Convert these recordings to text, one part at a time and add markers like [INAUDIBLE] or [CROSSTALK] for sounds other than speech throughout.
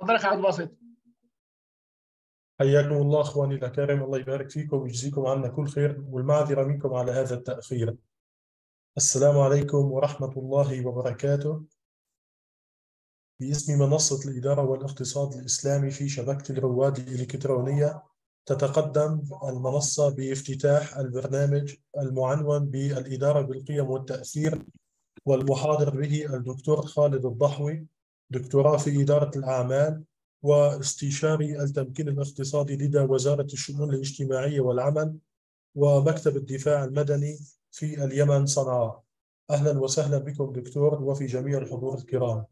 اتفضل يا اخي عبد الباسط حياكم الله اخواني الاكارم الله يبارك فيكم ويجزيكم عنا كل خير والمعذره منكم على هذا التاخير السلام عليكم ورحمه الله وبركاته باسم منصه الاداره والاقتصاد الاسلامي في شبكه الرواد الالكترونيه تتقدم المنصه بافتتاح البرنامج المعنون بالاداره بالقيم والتاثير والمحاضر به الدكتور خالد الضحوي دكتوراه في إدارة الأعمال واستشاري التمكين الاقتصادي لدى وزارة الشؤون الاجتماعية والعمل ومكتب الدفاع المدني في اليمن صنعاء أهلا وسهلا بكم دكتور وفي جميع الحضور الكرام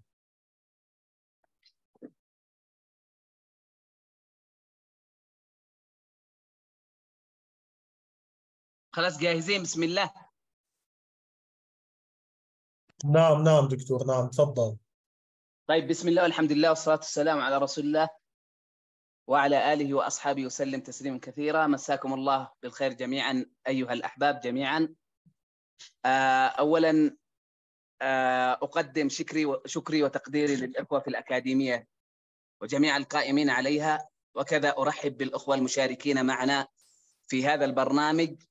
خلاص جاهزين بسم الله نعم نعم دكتور نعم تفضل طيب بسم الله والحمد لله والصلاة والسلام على رسول الله وعلى آله وأصحابه وسلم تسليما كثيرا مساكم الله بالخير جميعا أيها الأحباب جميعا آه، أولا آه، أقدم شكري شكري وتقديري للإخوة في الأكاديمية وجميع القائمين عليها وكذا أرحب بالإخوة المشاركين معنا في هذا البرنامج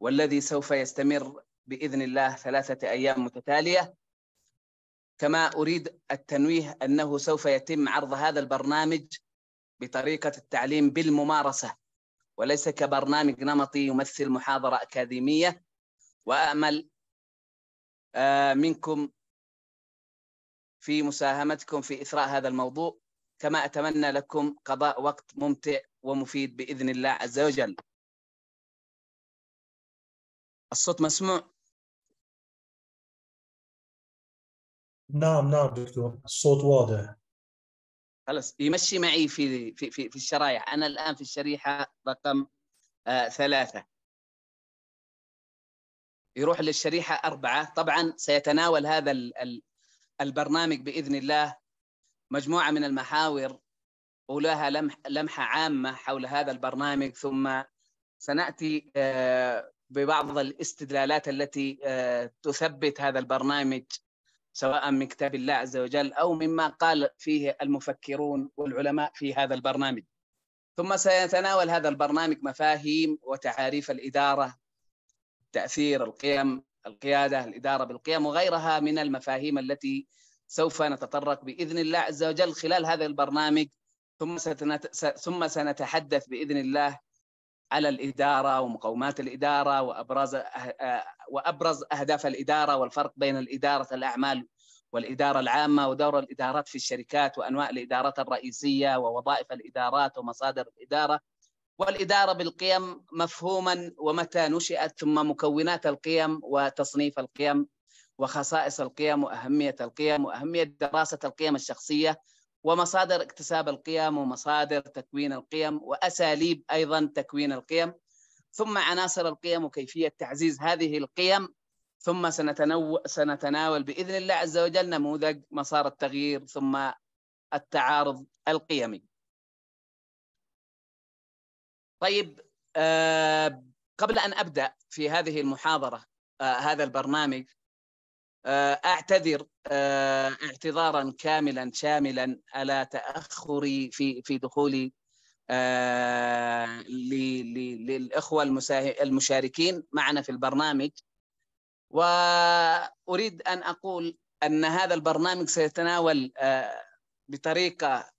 والذي سوف يستمر بإذن الله ثلاثة أيام متتالية كما أريد التنويه أنه سوف يتم عرض هذا البرنامج بطريقة التعليم بالممارسة وليس كبرنامج نمطي يمثل محاضرة أكاديمية وأمل آه، منكم في مساهمتكم في إثراء هذا الموضوع كما أتمنى لكم قضاء وقت ممتع ومفيد بإذن الله عز وجل الصوت مسموع نعم نعم دكتور الصوت واضح خلاص يمشي معي في في في, في الشرايح انا الان في الشريحه رقم آه ثلاثه يروح للشريحه اربعه طبعا سيتناول هذا ال البرنامج باذن الله مجموعه من المحاور ولها لمح لمحه عامه حول هذا البرنامج ثم سناتي آه ببعض الاستدلالات التي آه، تثبت هذا البرنامج سواء من كتاب الله عز وجل او مما قال فيه المفكرون والعلماء في هذا البرنامج. ثم سيتناول هذا البرنامج مفاهيم وتعاريف الاداره تاثير القيم القياده الاداره بالقيم وغيرها من المفاهيم التي سوف نتطرق باذن الله عز وجل خلال هذا البرنامج ثم ثم سنتحدث باذن الله على الإدارة ومقومات الإدارة وأبرز أه- أه- وأبرز أهداف الإدارة والفرق بين الإدارة الأعمال والإدارة العامة ودور الإدارات في الشركات وأنواع الإدارات الرئيسية ووظائف الإدارات ومصادر الإدارة والإدارة بالقيم مفهوما ومتى نشأت ثم مكونات القيم وتصنيف القيم وخصائص القيم وأهمية القيم وأهمية دراسة القيم الشخصية ومصادر اكتساب القيم ومصادر تكوين القيم واساليب ايضا تكوين القيم ثم عناصر القيم وكيفيه تعزيز هذه القيم ثم سنتنو... سنتناول باذن الله عز وجل نموذج مسار التغيير ثم التعارض القيمي. طيب آه قبل ان ابدا في هذه المحاضره آه هذا البرنامج آه، اعتذر آه، اعتذارا كاملا شاملا على تاخري في في دخولي آه، للاخوه المشاركين معنا في البرنامج واريد ان اقول ان هذا البرنامج سيتناول بطريقه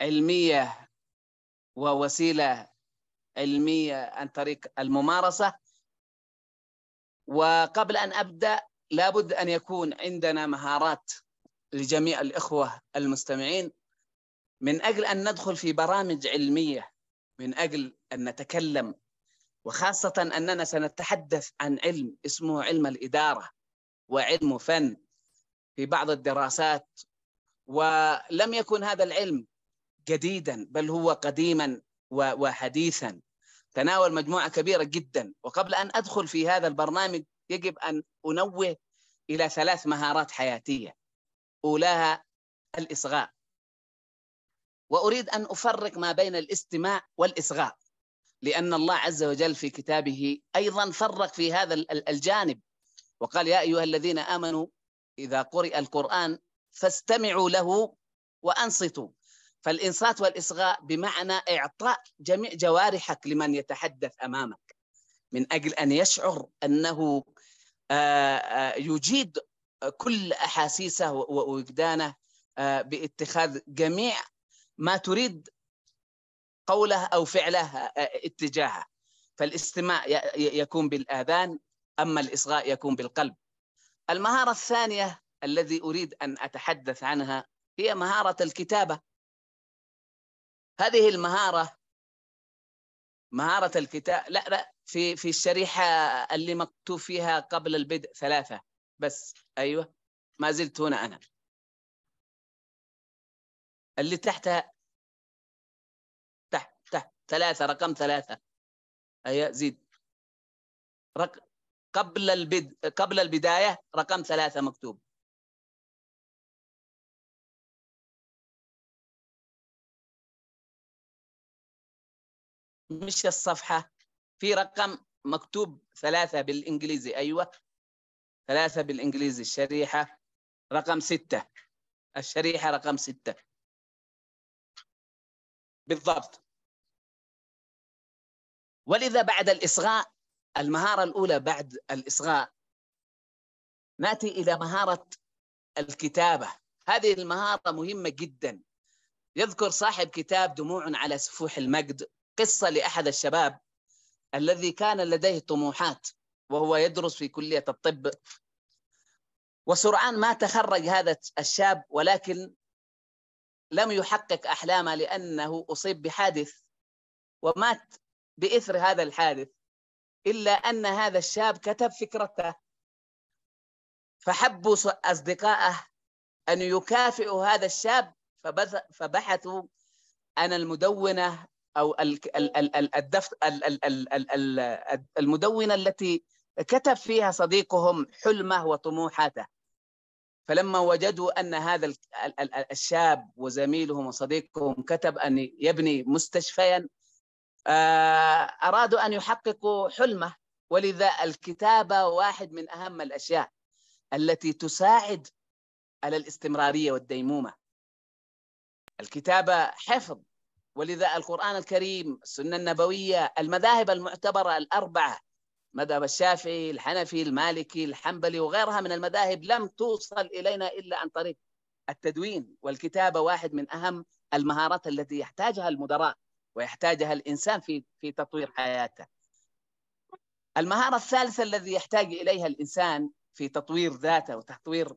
علميه ووسيله علميه عن طريق الممارسه وقبل ان ابدا لابد أن يكون عندنا مهارات لجميع الإخوة المستمعين من أجل أن ندخل في برامج علمية من أجل أن نتكلم وخاصة أننا سنتحدث عن علم اسمه علم الإدارة وعلم فن في بعض الدراسات ولم يكن هذا العلم جديدا بل هو قديما وحديثا تناول مجموعة كبيرة جدا وقبل أن أدخل في هذا البرنامج يجب أن أنوه إلى ثلاث مهارات حياتية أولاها الإصغاء وأريد أن أفرق ما بين الاستماع والإصغاء لأن الله عز وجل في كتابه أيضا فرق في هذا الجانب وقال يا أيها الذين آمنوا إذا قرئ القرآن فاستمعوا له وأنصتوا فالإنصات والإصغاء بمعنى إعطاء جميع جوارحك لمن يتحدث أمامك من أجل أن يشعر أنه آه، آه، يجيد كل احاسيسه ووجدانه آه، باتخاذ جميع ما تريد قوله او فعله اتجاهه فالاستماع يكون بالاذان اما الاصغاء يكون بالقلب المهاره الثانيه الذي اريد ان اتحدث عنها هي مهاره الكتابه هذه المهاره مهاره الكتابه لا لا في في الشريحه اللي مكتوب فيها قبل البدء ثلاثه بس ايوه ما زلت هنا انا اللي تحتها تحت تحت ثلاثه رقم ثلاثه ايوه زيد رق... قبل البدء قبل البدايه رقم ثلاثه مكتوب مش الصفحه في رقم مكتوب ثلاثة بالإنجليزي أيوة ثلاثة بالإنجليزي الشريحة رقم ستة الشريحة رقم ستة بالضبط ولذا بعد الإصغاء المهارة الأولى بعد الإصغاء نأتي إلى مهارة الكتابة هذه المهارة مهمة جدا يذكر صاحب كتاب دموع على سفوح المجد قصة لأحد الشباب الذي كان لديه طموحات وهو يدرس في كلية الطب وسرعان ما تخرج هذا الشاب ولكن لم يحقق أحلامه لأنه أصيب بحادث ومات بإثر هذا الحادث إلا أن هذا الشاب كتب فكرته فحبوا أصدقائه أن يكافئوا هذا الشاب فبحثوا عن المدونة او المدونه التي كتب فيها صديقهم حلمه وطموحاته فلما وجدوا ان هذا الشاب وزميلهم وصديقهم كتب ان يبني مستشفيا ارادوا ان يحققوا حلمه ولذا الكتابه واحد من اهم الاشياء التي تساعد على الاستمراريه والديمومه الكتابه حفظ ولذا القرآن الكريم السنة النبوية المذاهب المعتبرة الأربعة مذهب الشافعي الحنفي المالكي الحنبلي وغيرها من المذاهب لم توصل إلينا إلا عن طريق التدوين والكتابة واحد من أهم المهارات التي يحتاجها المدراء ويحتاجها الإنسان في في تطوير حياته المهارة الثالثة الذي يحتاج إليها الإنسان في تطوير ذاته وتطوير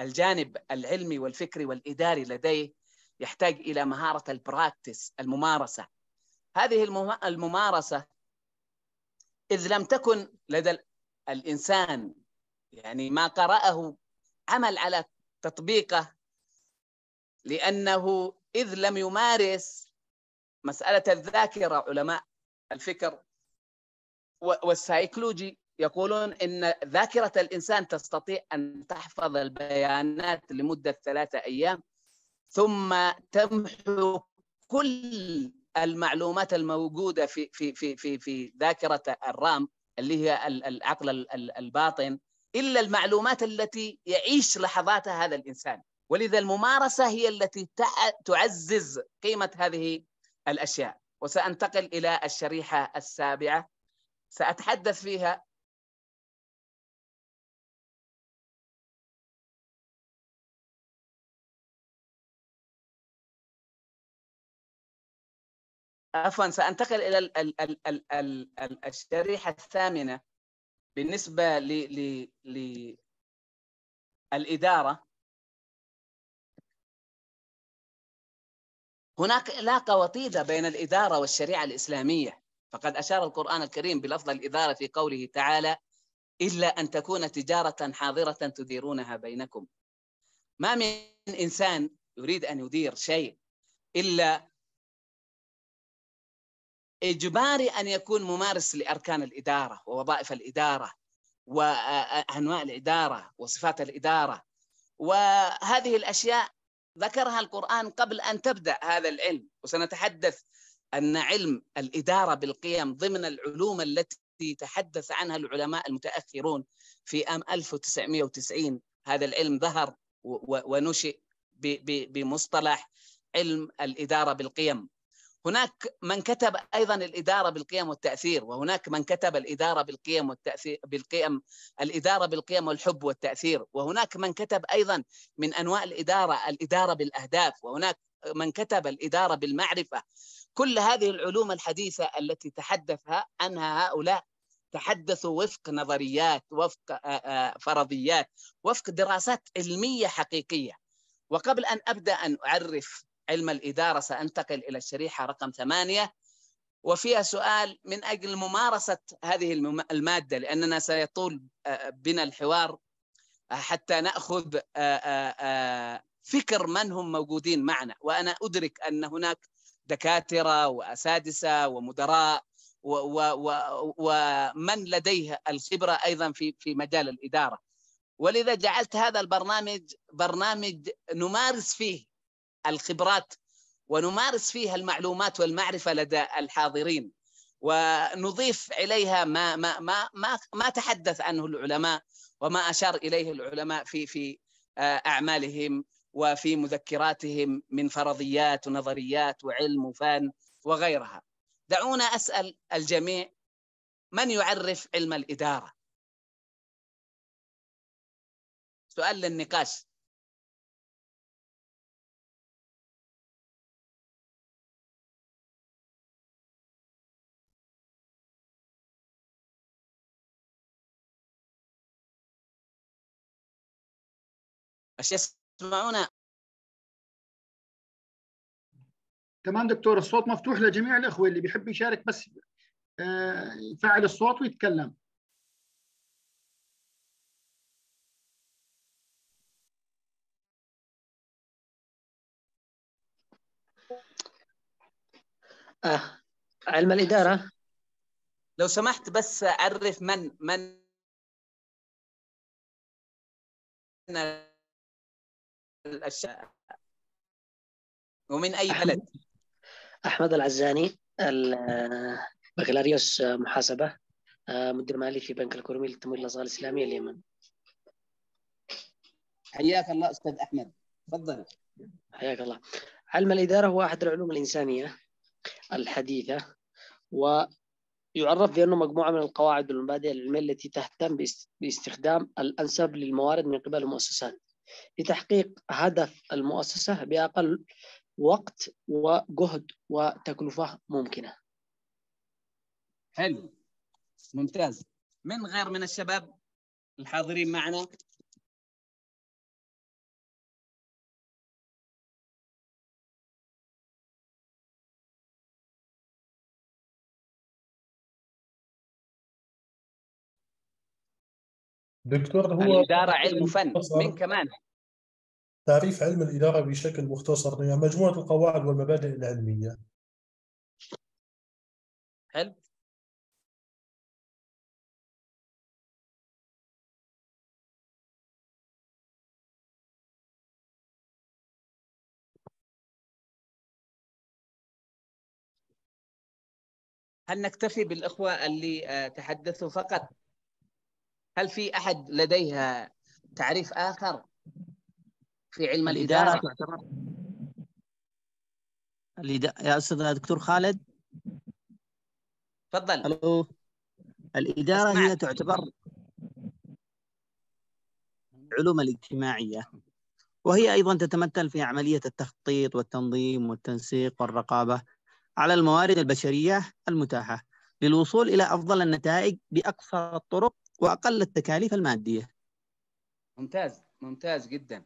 الجانب العلمي والفكري والإداري لديه يحتاج الى مهاره البراكتس الممارسه هذه الممارسه اذ لم تكن لدى الانسان يعني ما قراه عمل على تطبيقه لانه اذ لم يمارس مساله الذاكره علماء الفكر والسايكولوجي يقولون ان ذاكره الانسان تستطيع ان تحفظ البيانات لمده ثلاثه ايام ثم تمحو كل المعلومات الموجوده في في في في في ذاكره الرام اللي هي العقل الباطن الا المعلومات التي يعيش لحظاتها هذا الانسان ولذا الممارسه هي التي تعزز قيمه هذه الاشياء وسانتقل الى الشريحه السابعه ساتحدث فيها عفوا سانتقل الى ال ال ال الـ الـ الـ الشريحه الثامنه بالنسبه ل ل للاداره هناك علاقه وطيده بين الاداره والشريعه الاسلاميه فقد اشار القران الكريم بلفظ الاداره في قوله تعالى الا ان تكون تجاره حاضره تديرونها بينكم ما من انسان يريد ان يدير شيء الا إجباري أن يكون ممارس لأركان الإدارة ووظائف الإدارة وأنواع الإدارة وصفات الإدارة وهذه الأشياء ذكرها القرآن قبل أن تبدأ هذا العلم وسنتحدث أن علم الإدارة بالقيم ضمن العلوم التي تحدث عنها العلماء المتأخرون في عام 1990 هذا العلم ظهر ونشئ بمصطلح علم الإدارة بالقيم هناك من كتب ايضا الاداره بالقيم والتاثير وهناك من كتب الاداره بالقيم والتاثير بالقيم الاداره بالقيم والحب والتاثير وهناك من كتب ايضا من انواع الاداره الاداره بالاهداف وهناك من كتب الاداره بالمعرفه كل هذه العلوم الحديثه التي تحدثها عنها هؤلاء تحدثوا وفق نظريات وفق فرضيات وفق دراسات علميه حقيقيه وقبل ان ابدا ان اعرف علم الإدارة سأنتقل إلى الشريحة رقم ثمانية وفيها سؤال من أجل ممارسة هذه المادة لأننا سيطول آه، آه، بنا الحوار آه، حتى نأخذ فكر من هم موجودين معنا وأنا أدرك أن هناك دكاترة وأسادسة ومدراء ومن لديه الخبرة أيضا في في مجال الإدارة ولذا جعلت هذا البرنامج برنامج نمارس فيه الخبرات ونمارس فيها المعلومات والمعرفه لدى الحاضرين ونضيف اليها ما ما ما ما, ما تحدث عنه العلماء وما اشار اليه العلماء في في آه، اعمالهم وفي مذكراتهم من فرضيات ونظريات وعلم وفن وغيرها. دعونا اسال الجميع من يعرف علم الاداره؟ سؤال للنقاش بس يسمعونا تمام دكتور الصوت مفتوح لجميع الإخوة اللي بيحب يشارك بس آه، يفعل الصوت ويتكلم آه. علم الإدارة لو سمحت بس أعرف من من الاشياء ومن اي بلد احمد العزاني آه، بكالوريوس آه، محاسبه آه، مدير مالي في بنك الكرومي للتمويل الاصغر الاسلامي اليمن حياك الله استاذ احمد تفضل حياك الله علم الاداره هو احد العلوم الانسانيه الحديثه ويعرف بانه مجموعه من القواعد والمبادئ العلميه التي تهتم باستخدام الانسب للموارد من قبل المؤسسات لتحقيق هدف المؤسسة بأقل وقت وجهد وتكلفة ممكنة حلو ممتاز من غير من الشباب الحاضرين معنا دكتور هو الإدارة علم فن من كمان تعريف علم الإدارة بشكل مختصر هي يعني مجموعة القواعد والمبادئ العلمية حلو هل نكتفي بالإخوة اللي آه، تحدثوا فقط هل في احد لديها تعريف اخر في علم الاداره؟ الاداره تعتبر يا استاذ دكتور خالد تفضل الو الاداره أسمع. هي تعتبر العلوم الاجتماعيه وهي ايضا تتمثل في عمليه التخطيط والتنظيم والتنسيق والرقابه على الموارد البشريه المتاحه للوصول الى افضل النتائج باقصر الطرق وأقل التكاليف المادية ممتاز ممتاز جدا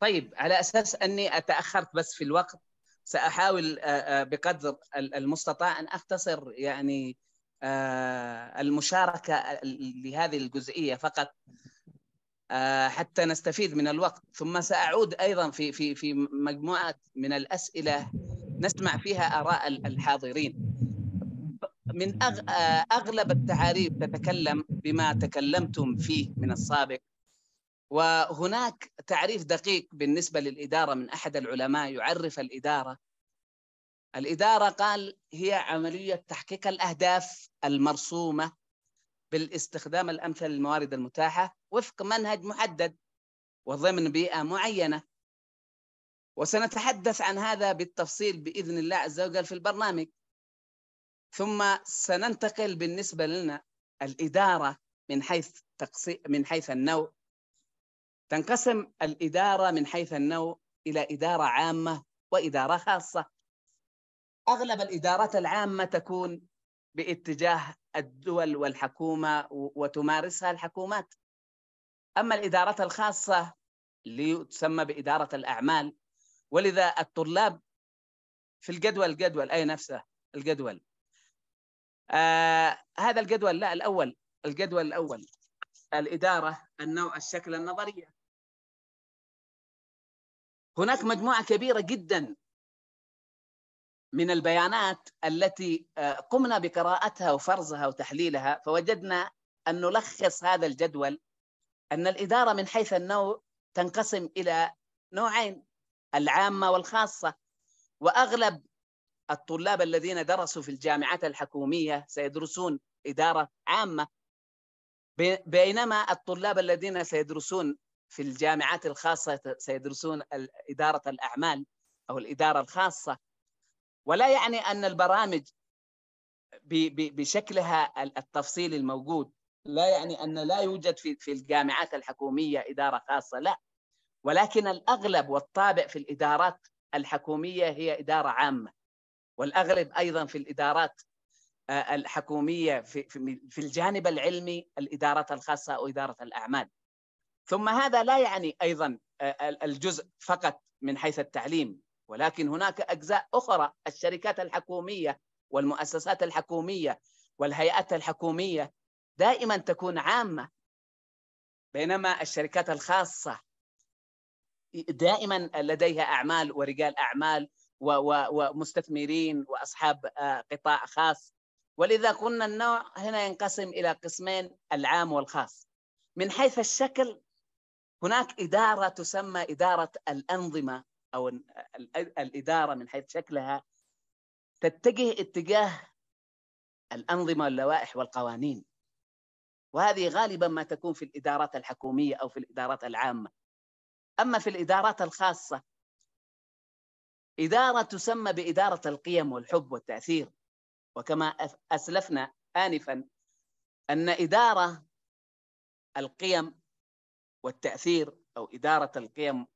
طيب على أساس أني أتأخرت بس في الوقت سأحاول آه، آه، بقدر المستطاع أن أختصر يعني آه، المشاركة لهذه الجزئية فقط حتى نستفيد من الوقت ثم سأعود أيضا في في في مجموعة من الأسئلة نسمع فيها آراء الحاضرين من أغ... آه، أغلب التعاريف تتكلم بما تكلمتم فيه من السابق وهناك تعريف دقيق بالنسبة للإدارة من أحد العلماء يعرف الإدارة الإدارة قال هي عملية تحقيق الأهداف المرسومة بالاستخدام الأمثل للموارد المتاحة وفق منهج محدد وضمن بيئة معينة وسنتحدث عن هذا بالتفصيل بإذن الله عز وجل في البرنامج ثم سننتقل بالنسبة لنا الإدارة من حيث تقسي... من حيث النوع تنقسم الإدارة من حيث النوع إلى إدارة عامة وإدارة خاصة أغلب الإدارات العامة تكون باتجاه الدول والحكومة وتمارسها الحكومات أما الإدارات الخاصة تسمى بإدارة الأعمال ولذا الطلاب في الجدول الجدول أي نفسه الجدول آه هذا الجدول لا الاول الجدول الاول الاداره النوع الشكل النظريه هناك مجموعه كبيره جدا من البيانات التي آه، قمنا بقراءتها وفرزها وتحليلها فوجدنا ان نلخص هذا الجدول ان الاداره من حيث النوع تنقسم الى نوعين العامه والخاصه واغلب الطلاب الذين درسوا في الجامعات الحكومية سيدرسون إدارة عامة بينما الطلاب الذين سيدرسون في الجامعات الخاصة سيدرسون إدارة الأعمال أو الإدارة الخاصة ولا يعني أن البرامج بشكلها التفصيلي الموجود لا يعني أن لا يوجد في الجامعات الحكومية إدارة خاصة لا ولكن الأغلب والطابع في الإدارات الحكومية هي إدارة عامة والاغلب ايضا في الادارات آه، الحكوميه في الجانب العلمي الادارات الخاصه او اداره الاعمال. ثم هذا لا يعني ايضا آه، الجزء فقط من حيث التعليم ولكن هناك اجزاء اخرى الشركات الحكوميه والمؤسسات الحكوميه والهيئات الحكوميه دائما تكون عامه بينما الشركات الخاصه دائما لديها اعمال ورجال اعمال ومستثمرين واصحاب آه، قطاع خاص ولذا قلنا النوع هنا ينقسم الى قسمين العام والخاص من حيث الشكل هناك اداره تسمى اداره الانظمه او الاداره من حيث شكلها تتجه اتجاه الانظمه واللوائح والقوانين وهذه غالبا ما تكون في الادارات الحكوميه او في الادارات العامه اما في الادارات الخاصه إدارة تسمى بإدارة القيم والحب والتأثير وكما أسلفنا آنفا أن إدارة القيم والتأثير أو إدارة القيم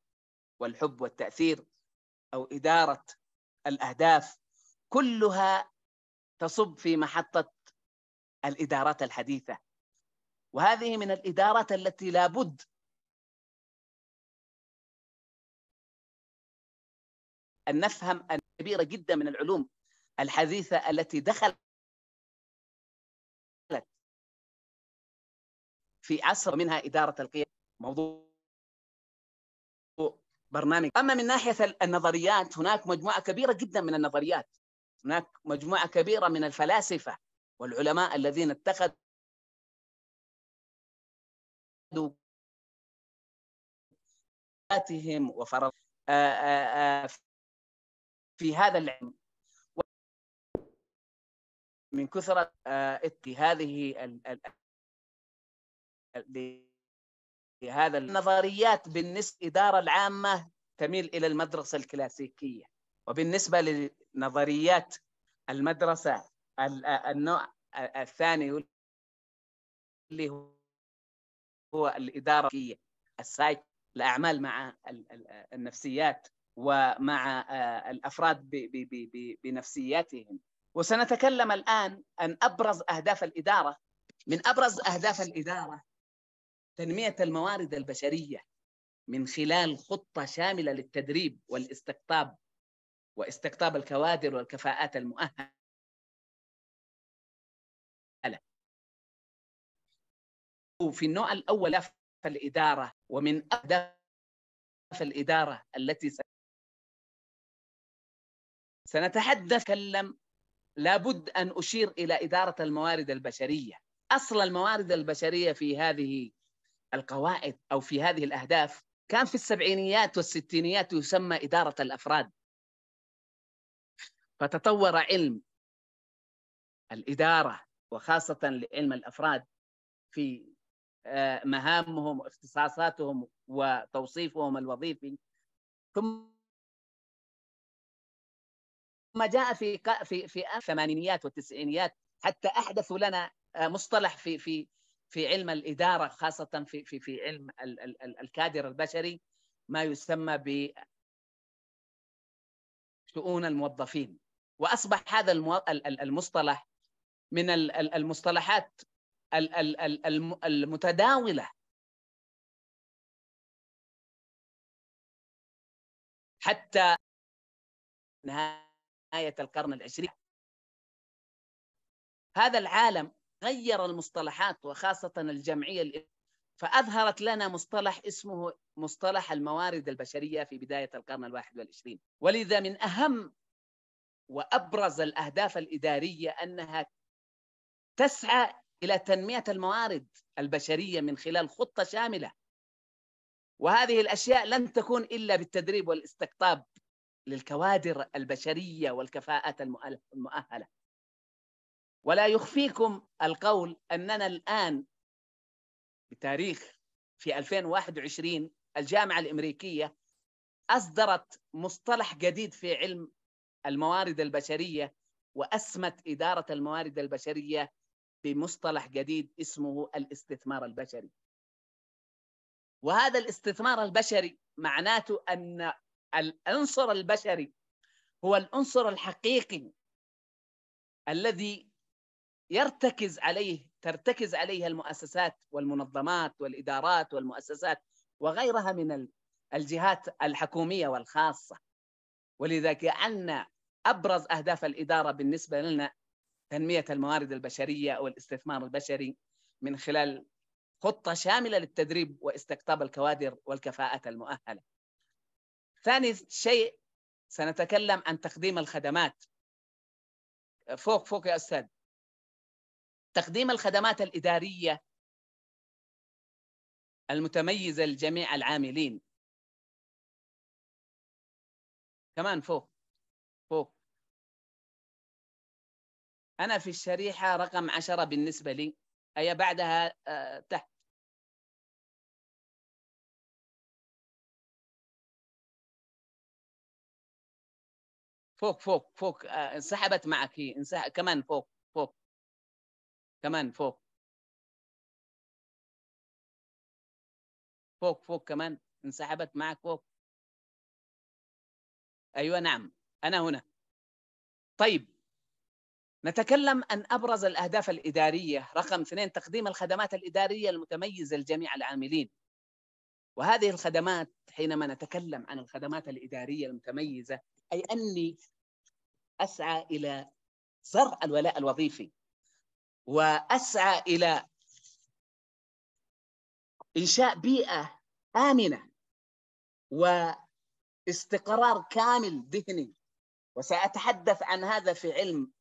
والحب والتأثير أو إدارة الأهداف كلها تصب في محطة الإدارات الحديثة وهذه من الإدارات التي لابد أن نفهم أن كبيرة جدا من العلوم الحديثة التي دخلت في عصر منها إدارة القيم موضوع برنامج أما من ناحية النظريات هناك مجموعة كبيرة جدا من النظريات هناك مجموعة كبيرة من الفلاسفة والعلماء الذين اتخذوا وفرض آه، آه، آه، في هذا العلم من كثرة آه، هذه لهذا النظريات بالنسبة الإدارة العامة تميل إلى المدرسة الكلاسيكية وبالنسبة لنظريات المدرسة آه، النوع آه، الثاني اللي هو الإدارة السايك الأعمال مع النفسيات ومع آه، الافراد بنفسياتهم وسنتكلم الان عن ابرز اهداف الاداره من ابرز اهداف الاداره تنميه الموارد البشريه من خلال خطه شامله للتدريب والاستقطاب واستقطاب الكوادر والكفاءات المؤهله في النوع الاول الاداره ومن اهداف الاداره التي سنتحدث كلم لابد أن أشير إلى إدارة الموارد البشرية أصل الموارد البشرية في هذه القواعد أو في هذه الأهداف كان في السبعينيات والستينيات يسمى إدارة الأفراد فتطور علم الإدارة وخاصة لعلم الأفراد في آه، مهامهم واختصاصاتهم وتوصيفهم الوظيفي ثم ما جاء في في في الثمانينيات والتسعينيات حتى احدثوا لنا آه، مصطلح في في في علم الاداره خاصه في في في علم الكادر البشري ما يسمى ب شؤون الموظفين واصبح هذا المصطلح من المصطلحات المتداوله حتى نهاية القرن العشرين هذا العالم غير المصطلحات وخاصة الجمعية فأظهرت لنا مصطلح اسمه مصطلح الموارد البشرية في بداية القرن الواحد والعشرين ولذا من أهم وأبرز الأهداف الإدارية أنها تسعى إلى تنمية الموارد البشرية من خلال خطة شاملة وهذه الأشياء لن تكون إلا بالتدريب والاستقطاب للكوادر البشريه والكفاءات المؤهله ولا يخفيكم القول اننا الان بتاريخ في 2021 الجامعه الامريكيه اصدرت مصطلح جديد في علم الموارد البشريه واسمت اداره الموارد البشريه بمصطلح جديد اسمه الاستثمار البشري وهذا الاستثمار البشري معناته ان العنصر البشري هو العنصر الحقيقي الذي يرتكز عليه ترتكز عليه المؤسسات والمنظمات والادارات والمؤسسات وغيرها من الجهات الحكوميه والخاصه ولذا كان ابرز اهداف الاداره بالنسبه لنا تنميه الموارد البشريه او الاستثمار البشري من خلال خطه شامله للتدريب واستقطاب الكوادر والكفاءات المؤهله ثاني شيء سنتكلم عن تقديم الخدمات فوق فوق يا أستاذ تقديم الخدمات الإدارية المتميزة لجميع العاملين كمان فوق فوق أنا في الشريحة رقم عشرة بالنسبة لي هي بعدها آه، تحت فوق فوق فوق آه، انسحبت معك هي انسحب كمان فوق فوق كمان فوق فوق فوق كمان انسحبت معك فوق ايوه نعم انا هنا طيب نتكلم عن ابرز الاهداف الاداريه رقم اثنين تقديم الخدمات الاداريه المتميزه لجميع العاملين وهذه الخدمات حينما نتكلم عن الخدمات الاداريه المتميزه اي اني اسعى الى زرع الولاء الوظيفي واسعى الى انشاء بيئه امنه واستقرار كامل ذهني وساتحدث عن هذا في علم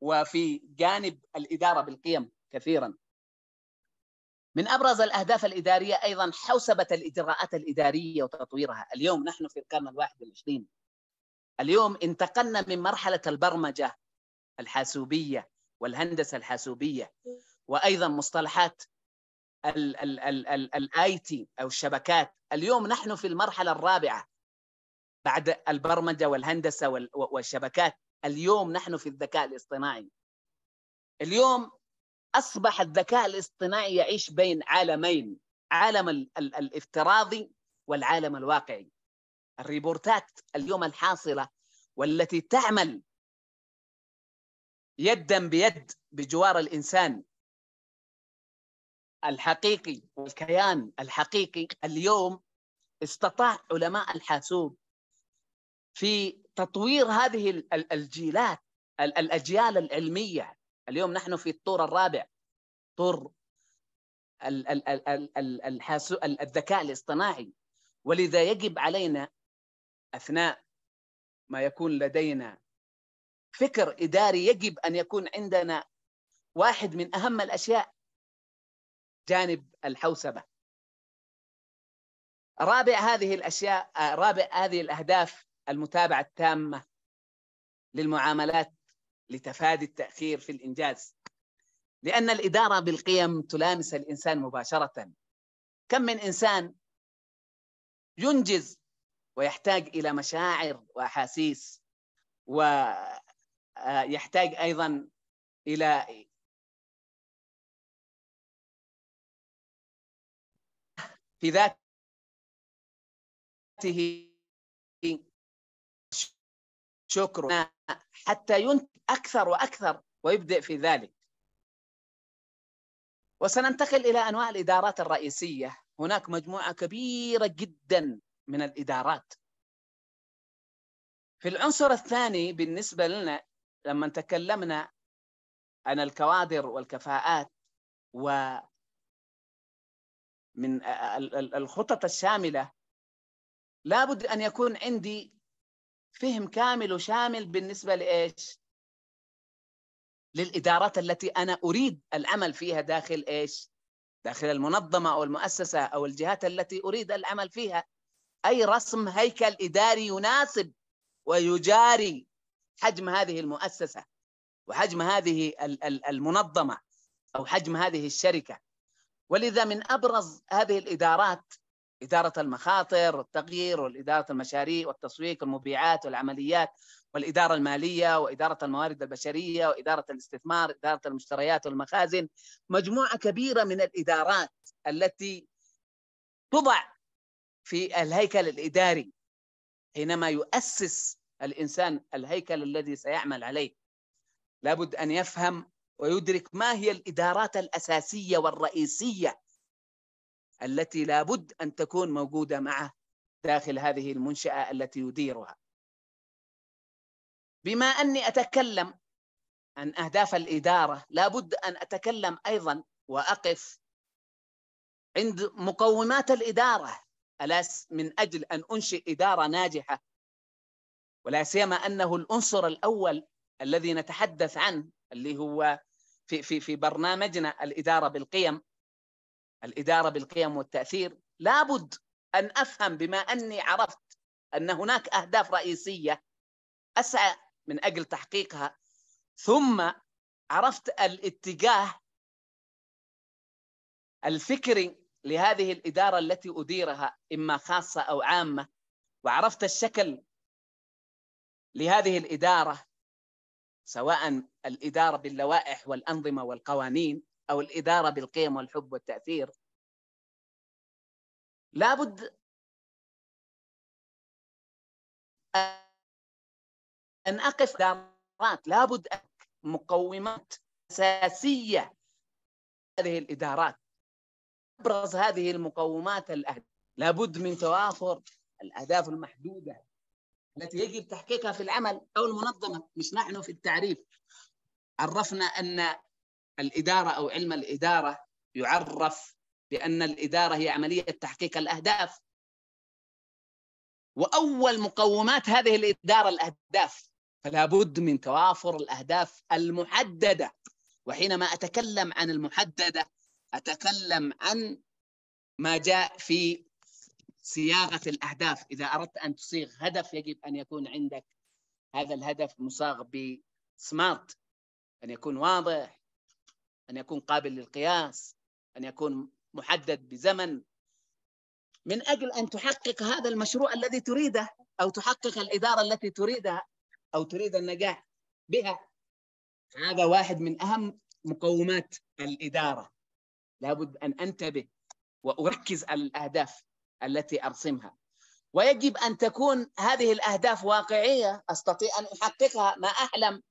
وفي جانب الاداره بالقيم كثيرا من ابرز الاهداف الاداريه ايضا حوسبه الاجراءات الاداريه وتطويرها، اليوم نحن في القرن الواحد والعشرين اليوم انتقلنا من مرحلة البرمجة الحاسوبية والهندسة الحاسوبية وأيضا مصطلحات الاي تي او الشبكات اليوم نحن في المرحله الرابعه بعد البرمجه والهندسه والشبكات اليوم نحن في الذكاء الاصطناعي اليوم اصبح الذكاء الاصطناعي يعيش بين عالمين عالم الافتراضي والعالم الواقعي الريبورتات اليوم الحاصلة والتي تعمل يدا بيد بجوار الإنسان الحقيقي والكيان الحقيقي اليوم استطاع علماء الحاسوب في تطوير هذه الجيلات الأجيال العلمية اليوم نحن في الطور الرابع طور الذكاء الاصطناعي ولذا يجب علينا اثناء ما يكون لدينا فكر اداري يجب ان يكون عندنا واحد من اهم الاشياء جانب الحوسبه رابع هذه الاشياء رابع هذه الاهداف المتابعه التامه للمعاملات لتفادي التاخير في الانجاز لان الاداره بالقيم تلامس الانسان مباشره كم من انسان ينجز ويحتاج الى مشاعر واحاسيس ويحتاج آه، ايضا الى في ذاته شكر حتى ينتج اكثر واكثر ويبدع في ذلك وسننتقل الى انواع الادارات الرئيسيه هناك مجموعه كبيره جدا من الادارات في العنصر الثاني بالنسبه لنا لما تكلمنا عن الكوادر والكفاءات و من الخطط الشامله لابد ان يكون عندي فهم كامل وشامل بالنسبه لايش؟ للادارات التي انا اريد العمل فيها داخل ايش؟ داخل المنظمه او المؤسسه او الجهات التي اريد العمل فيها أي رسم هيكل إداري يناسب ويجاري حجم هذه المؤسسة وحجم هذه المنظمة أو حجم هذه الشركة ولذا من أبرز هذه الإدارات إدارة المخاطر والتغيير والإدارة المشاريع والتسويق والمبيعات والعمليات والإدارة المالية وإدارة الموارد البشرية وإدارة الاستثمار إدارة المشتريات والمخازن مجموعة كبيرة من الإدارات التي تضع في الهيكل الاداري حينما يؤسس الانسان الهيكل الذي سيعمل عليه لابد ان يفهم ويدرك ما هي الادارات الاساسيه والرئيسيه التي لابد ان تكون موجوده معه داخل هذه المنشاه التي يديرها بما اني اتكلم عن اهداف الاداره لابد ان اتكلم ايضا واقف عند مقومات الاداره ألاس من أجل أن أنشئ إدارة ناجحة ولا سيما أنه العنصر الأول الذي نتحدث عنه اللي هو في, في, في برنامجنا الإدارة بالقيم الإدارة بالقيم والتأثير لابد أن أفهم بما أني عرفت أن هناك أهداف رئيسية أسعى من أجل تحقيقها ثم عرفت الاتجاه الفكري لهذه الإدارة التي أديرها إما خاصة أو عامة وعرفت الشكل لهذه الإدارة سواء الإدارة باللوائح والأنظمة والقوانين أو الإدارة بالقيم والحب والتأثير لابد أن أقف دارات لابد مقومات أساسية هذه الإدارات ابرز هذه المقومات الاهداف لابد من توافر الاهداف المحدوده التي يجب تحقيقها في العمل او المنظمه مش نحن في التعريف عرفنا ان الاداره او علم الاداره يعرف بان الاداره هي عمليه تحقيق الاهداف واول مقومات هذه الاداره الاهداف فلا بد من توافر الاهداف المحدده وحينما اتكلم عن المحدده أتكلم عن ما جاء في صياغة الأهداف إذا أردت أن تصيغ هدف يجب أن يكون عندك هذا الهدف مصاغ بسمارت أن يكون واضح أن يكون قابل للقياس أن يكون محدد بزمن من أجل أن تحقق هذا المشروع الذي تريده أو تحقق الإدارة التي تريدها أو تريد النجاح بها هذا واحد من أهم مقومات الإدارة لابد أن أنتبه وأركز على الأهداف التي أرسمها ويجب أن تكون هذه الأهداف واقعية أستطيع أن أحققها ما أحلم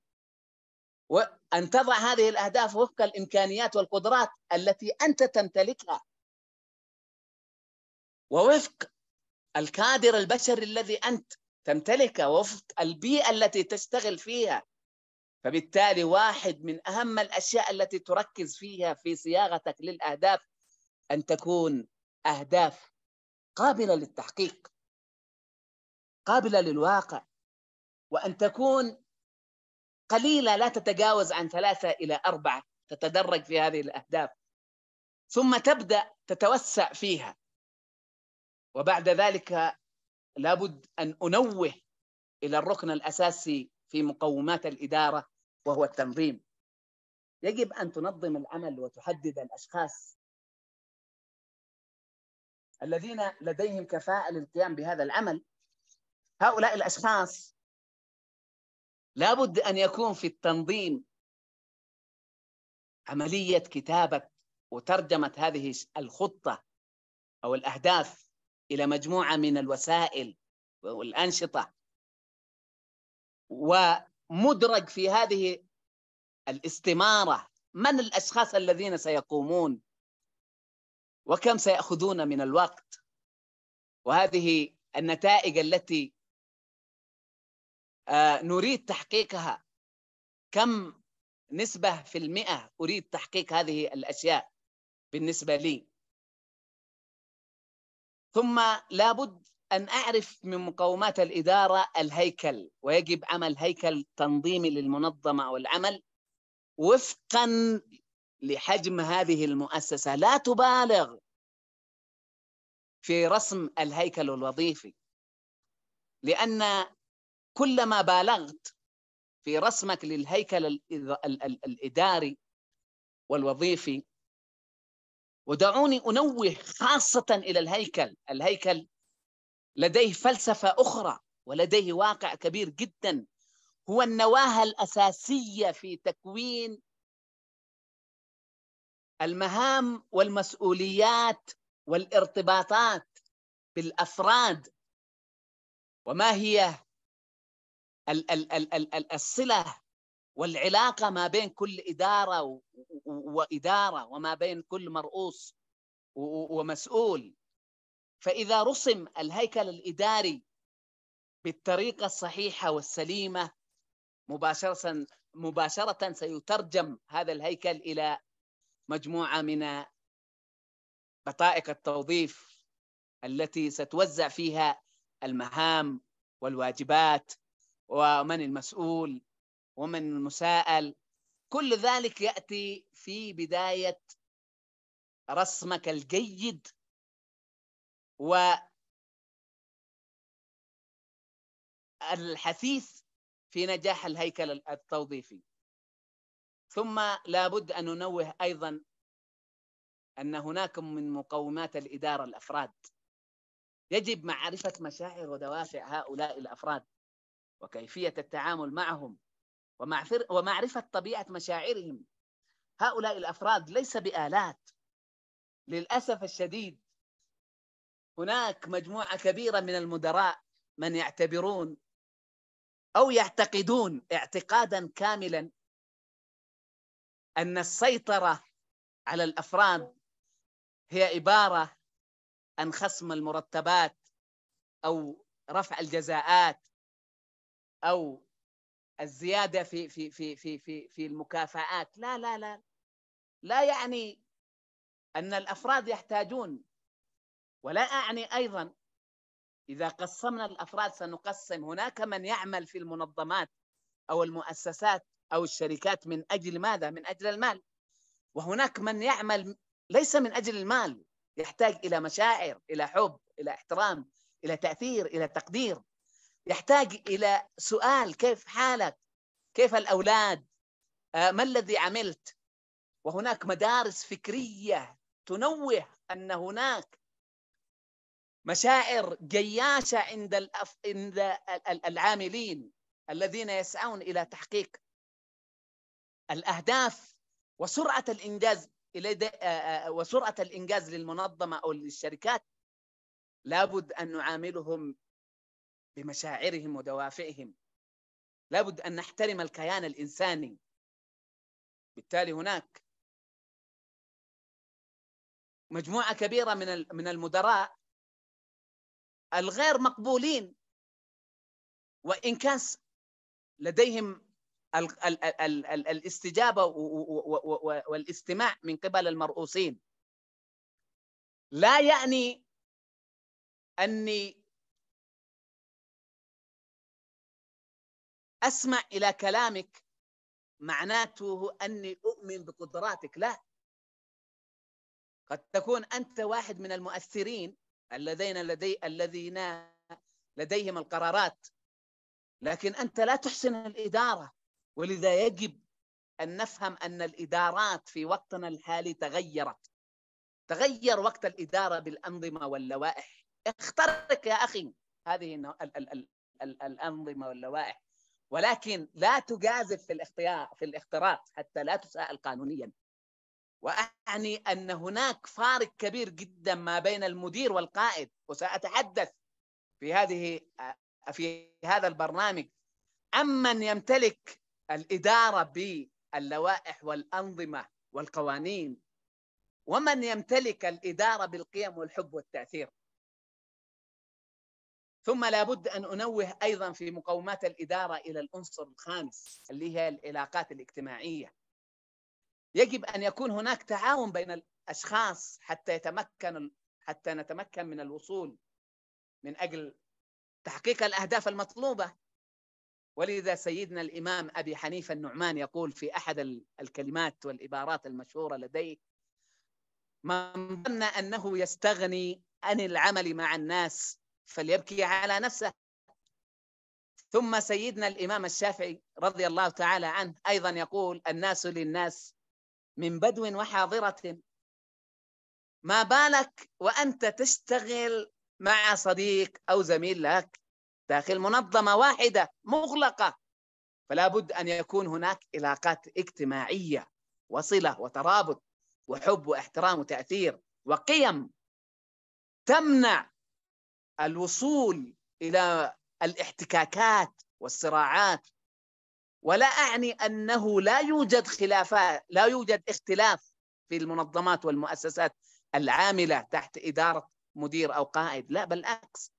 وأن تضع هذه الأهداف وفق الإمكانيات والقدرات التي أنت تمتلكها ووفق الكادر البشري الذي أنت تمتلكه ووفق البيئة التي تشتغل فيها فبالتالي واحد من اهم الاشياء التي تركز فيها في صياغتك للاهداف ان تكون اهداف قابله للتحقيق قابله للواقع وان تكون قليله لا تتجاوز عن ثلاثه الى اربعه تتدرج في هذه الاهداف ثم تبدا تتوسع فيها وبعد ذلك لابد ان انوه الى الركن الاساسي في مقومات الاداره وهو التنظيم يجب أن تنظم العمل وتحدد الأشخاص الذين لديهم كفاءة للقيام بهذا العمل هؤلاء الأشخاص لابد أن يكون في التنظيم عملية كتابة وترجمة هذه الخطة أو الأهداف إلى مجموعة من الوسائل والأنشطة و مدرج في هذه الاستمارة من الأشخاص الذين سيقومون وكم سيأخذون من الوقت وهذه النتائج التي آه، نريد تحقيقها كم نسبة في المئة أريد تحقيق هذه الأشياء بالنسبة لي ثم لابد أن أعرف من مقومات الإدارة الهيكل ويجب عمل هيكل تنظيمي للمنظمة أو العمل وفقا لحجم هذه المؤسسة لا تبالغ في رسم الهيكل الوظيفي لأن كلما بالغت في رسمك للهيكل الإداري والوظيفي ودعوني أنوه خاصة إلى الهيكل الهيكل لديه فلسفة أخرى ولديه واقع كبير جدا هو النواه الأساسية في تكوين المهام والمسؤوليات والارتباطات بالأفراد وما هي ال ال ال ال ال الصلة والعلاقة ما بين كل إدارة وإدارة وما بين كل مرؤوس ومسؤول فإذا رسم الهيكل الإداري بالطريقة الصحيحة والسليمة مباشرة مباشرة سيترجم هذا الهيكل إلى مجموعة من بطائق التوظيف التي ستوزع فيها المهام والواجبات ومن المسؤول ومن المساءل كل ذلك ياتي في بدايه رسمك الجيد و الحثيث في نجاح الهيكل التوظيفي ثم لابد ان ننوه ايضا ان هناك من مقومات الاداره الافراد يجب معرفه مشاعر ودوافع هؤلاء الافراد وكيفيه التعامل معهم ومعرفه طبيعه مشاعرهم هؤلاء الافراد ليس بالات للاسف الشديد هناك مجموعة كبيرة من المدراء من يعتبرون أو يعتقدون اعتقادا كاملا أن السيطرة على الأفراد هي عبارة عن خصم المرتبات أو رفع الجزاءات أو الزيادة في في في في في في المكافآت لا لا لا لا يعني أن الأفراد يحتاجون ولا أعني أيضا إذا قسمنا الأفراد سنقسم هناك من يعمل في المنظمات أو المؤسسات أو الشركات من أجل ماذا؟ من أجل المال وهناك من يعمل ليس من أجل المال يحتاج إلى مشاعر إلى حب إلى احترام إلى تأثير إلى تقدير يحتاج إلى سؤال كيف حالك؟ كيف الأولاد؟ آه، ما الذي عملت؟ وهناك مدارس فكرية تنوه أن هناك مشاعر جياشة عند, عند العاملين الذين يسعون إلى تحقيق الأهداف وسرعة الإنجاز وسرعة الإنجاز للمنظمة أو للشركات لابد أن نعاملهم بمشاعرهم ودوافعهم لابد أن نحترم الكيان الإنساني بالتالي هناك مجموعة كبيرة من من المدراء الغير مقبولين وإن كان لديهم ال ال ال ال الاستجابة والاستماع من قبل المرؤوسين لا يعني أني أسمع إلى كلامك معناته أني أؤمن بقدراتك لا قد تكون أنت واحد من المؤثرين الذين لدي الذين لديهم القرارات لكن انت لا تحسن الاداره ولذا يجب ان نفهم ان الادارات في وقتنا الحالي تغيرت تغير وقت الاداره بالانظمه واللوائح اخترق يا اخي هذه ال ال ال الانظمه واللوائح ولكن لا تجازف في الاختيار في الاختراق حتى لا تساءل قانونيا واعني ان هناك فارق كبير جدا ما بين المدير والقائد وساتحدث في هذه آه، في هذا البرنامج امن يمتلك الاداره باللوائح والانظمه والقوانين ومن يمتلك الاداره بالقيم والحب والتاثير ثم لابد ان انوه ايضا في مقومات الاداره الى العنصر الخامس اللي هي العلاقات الاجتماعيه يجب ان يكون هناك تعاون بين الاشخاص حتى يتمكن حتى نتمكن من الوصول من اجل تحقيق الاهداف المطلوبه ولذا سيدنا الامام ابي حنيفه النعمان يقول في احد الكلمات والعبارات المشهوره لديه من ظن انه يستغني عن العمل مع الناس فليبكي على نفسه ثم سيدنا الامام الشافعي رضي الله تعالى عنه ايضا يقول الناس للناس من بدو وحاضرة ما بالك وأنت تشتغل مع صديق أو زميل لك داخل منظمة واحدة مغلقة فلا بد أن يكون هناك علاقات اجتماعية وصلة وترابط وحب واحترام وتأثير وقيم تمنع الوصول إلى الاحتكاكات والصراعات ولا اعني انه لا يوجد خلافات لا يوجد اختلاف في المنظمات والمؤسسات العامله تحت اداره مدير او قائد لا بالعكس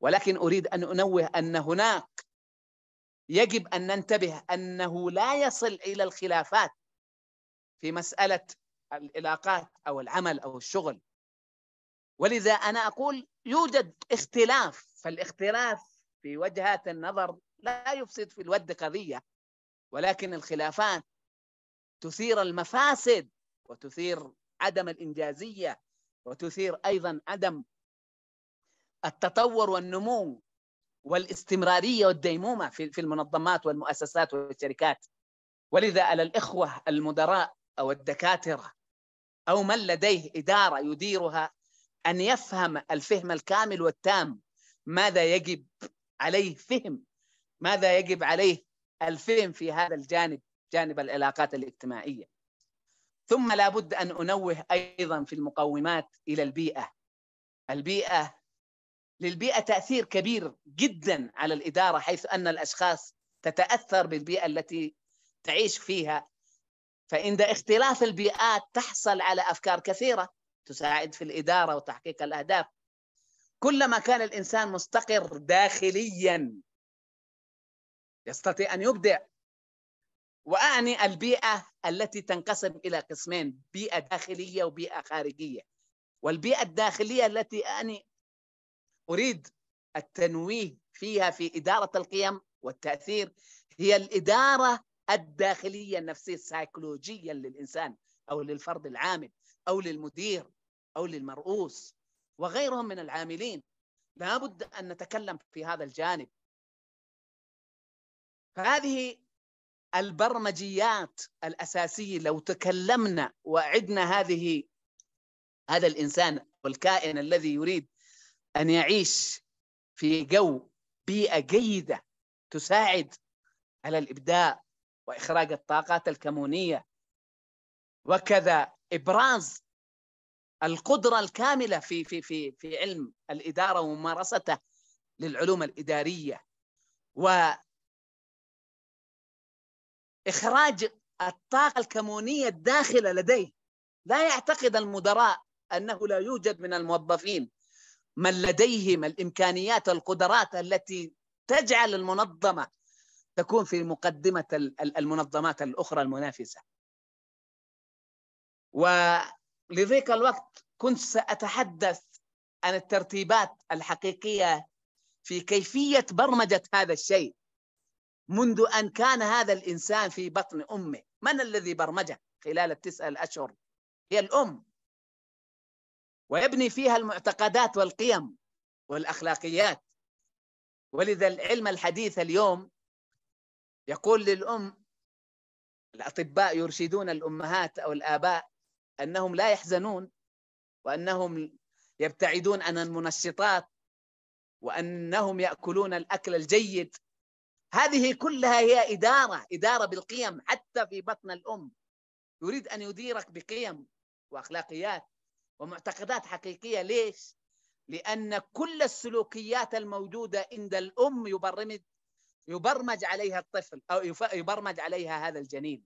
ولكن اريد ان انوه ان هناك يجب ان ننتبه انه لا يصل الى الخلافات في مساله العلاقات او العمل او الشغل ولذا انا اقول يوجد اختلاف فالاختلاف في وجهات النظر لا يفسد في الود قضيه ولكن الخلافات تثير المفاسد وتثير عدم الانجازيه وتثير ايضا عدم التطور والنمو والاستمراريه والديمومه في المنظمات والمؤسسات والشركات ولذا على الاخوه المدراء او الدكاتره او من لديه اداره يديرها ان يفهم الفهم الكامل والتام ماذا يجب عليه فهم ماذا يجب عليه الفيلم في هذا الجانب جانب العلاقات الاجتماعية ثم لابد أن أنوه أيضا في المقومات إلى البيئة البيئة للبيئة تأثير كبير جدا على الإدارة حيث أن الأشخاص تتأثر بالبيئة التي تعيش فيها فعند اختلاف البيئات تحصل على أفكار كثيرة تساعد في الإدارة وتحقيق الأهداف كلما كان الإنسان مستقر داخليا يستطيع أن يبدع وأعني البيئة التي تنقسم إلى قسمين بيئة داخلية وبيئة خارجية والبيئة الداخلية التي أني أريد التنويه فيها في إدارة القيم والتأثير هي الإدارة الداخلية النفسية السيكولوجية للإنسان أو للفرد العامل أو للمدير أو للمرؤوس وغيرهم من العاملين لابد أن نتكلم في هذا الجانب فهذه البرمجيات الأساسية لو تكلمنا وعدنا هذه هذا الإنسان والكائن الذي يريد أن يعيش في جو بيئة جيدة تساعد على الإبداع وإخراج الطاقات الكمونية وكذا إبراز القدرة الكاملة في في في في علم الإدارة وممارسته للعلوم الإدارية و إخراج الطاقة الكمونية الداخلة لديه لا يعتقد المدراء أنه لا يوجد من الموظفين من لديهم الإمكانيات القدرات التي تجعل المنظمة تكون في مقدمة المنظمات الأخرى المنافسة ولذلك الوقت كنت سأتحدث عن الترتيبات الحقيقية في كيفية برمجة هذا الشيء منذ أن كان هذا الإنسان في بطن أمه من الذي برمجه خلال التسعة الأشهر هي الأم ويبني فيها المعتقدات والقيم والأخلاقيات ولذا العلم الحديث اليوم يقول للأم الأطباء يرشدون الأمهات أو الآباء أنهم لا يحزنون وأنهم يبتعدون عن المنشطات وأنهم يأكلون الأكل الجيد هذه كلها هي إدارة إدارة بالقيم حتى في بطن الأم يريد أن يديرك بقيم وأخلاقيات ومعتقدات حقيقية ليش؟ لأن كل السلوكيات الموجودة عند الأم يبرمج يبرمج عليها الطفل أو يبرمج عليها هذا الجنين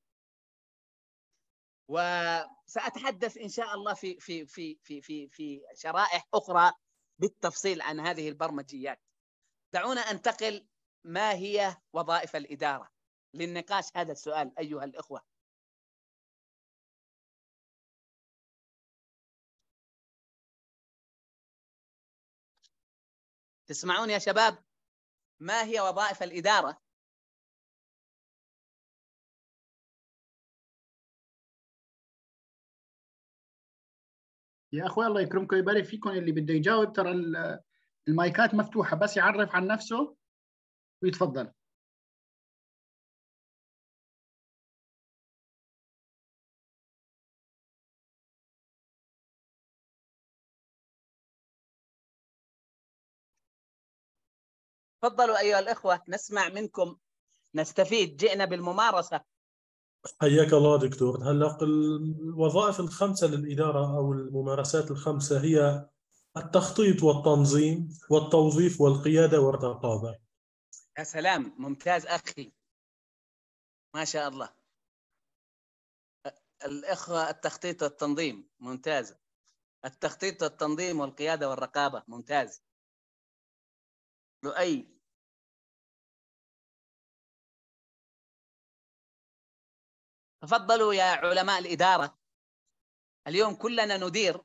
وسأتحدث إن شاء الله في في في في في, في شرائح أخرى بالتفصيل عن هذه البرمجيات دعونا أنتقل ما هي وظائف الإدارة للنقاش هذا السؤال أيها الإخوة تسمعون يا شباب ما هي وظائف الإدارة يا اخوي الله يكرمكم ويبارك فيكم اللي بده يجاوب ترى المايكات مفتوحه بس يعرف عن نفسه ويتفضل تفضلوا ايها الاخوه نسمع منكم نستفيد جئنا بالممارسه حياك الله دكتور هلا الوظائف الخمسه للاداره او الممارسات الخمسه هي التخطيط والتنظيم والتوظيف والقياده والرقابه يا سلام ممتاز اخي ما شاء الله الاخوه التخطيط والتنظيم ممتاز التخطيط والتنظيم والقياده والرقابه ممتاز لؤي تفضلوا يا علماء الإدارة اليوم كلنا ندير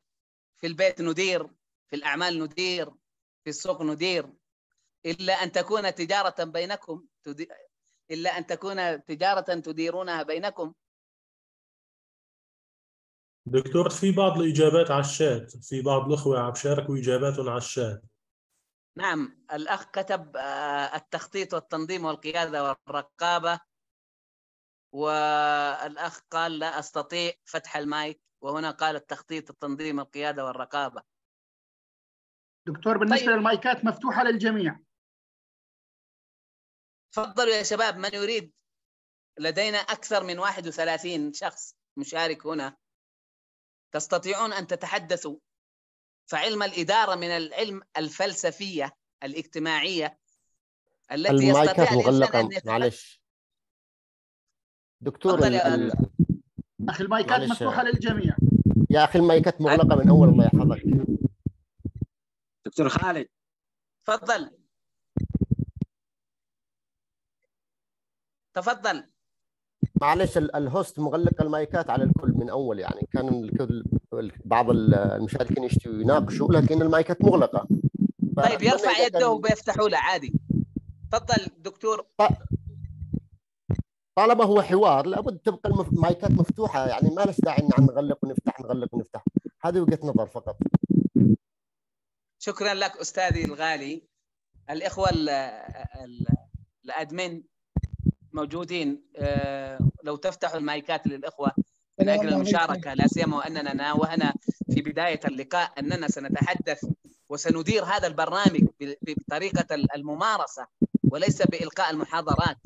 في البيت ندير في الأعمال ندير في السوق ندير إلا أن تكون تجارة بينكم تدي... إلا أن تكون تجارة تديرونها بينكم دكتور في بعض الإجابات على الشات في بعض الأخوة عم شاركوا إجاباتهم على الشات نعم الأخ كتب آه، التخطيط والتنظيم والقيادة والرقابة والأخ قال لا أستطيع فتح المايك وهنا قال التخطيط التنظيم القيادة والرقابة دكتور بالنسبة طيب. للمايكات مفتوحة للجميع تفضلوا يا شباب من يريد لدينا أكثر من 31 شخص مشارك هنا تستطيعون أن تتحدثوا فعلم الإدارة من العلم الفلسفية الاجتماعية التي المايكات مغلقة معلش دكتور ال... ال... أخي المايكات مفتوحة للجميع يا أخي المايكات مغلقة من أول الله يحفظك دكتور خالد تفضل تفضل معلش الهوست مغلق المايكات على الكل من اول يعني كان الكل بعض المشاركين يشتوا يناقشوا لكن المايكات مغلقه طيب يرفع يده وبيفتحوا له عادي تفضل دكتور طالما هو حوار لابد تبقى المايكات مفتوحه يعني ما لش داعي ان نغلق ونفتح نغلق ونفتح هذه وجهه نظر فقط شكرا لك استاذي الغالي الاخوه الادمن موجودين آه، لو تفتحوا المايكات للاخوه من اجل المشاركه لا سيما واننا ناوهنا في بدايه اللقاء اننا سنتحدث وسندير هذا البرنامج بطريقه الممارسه وليس بالقاء المحاضرات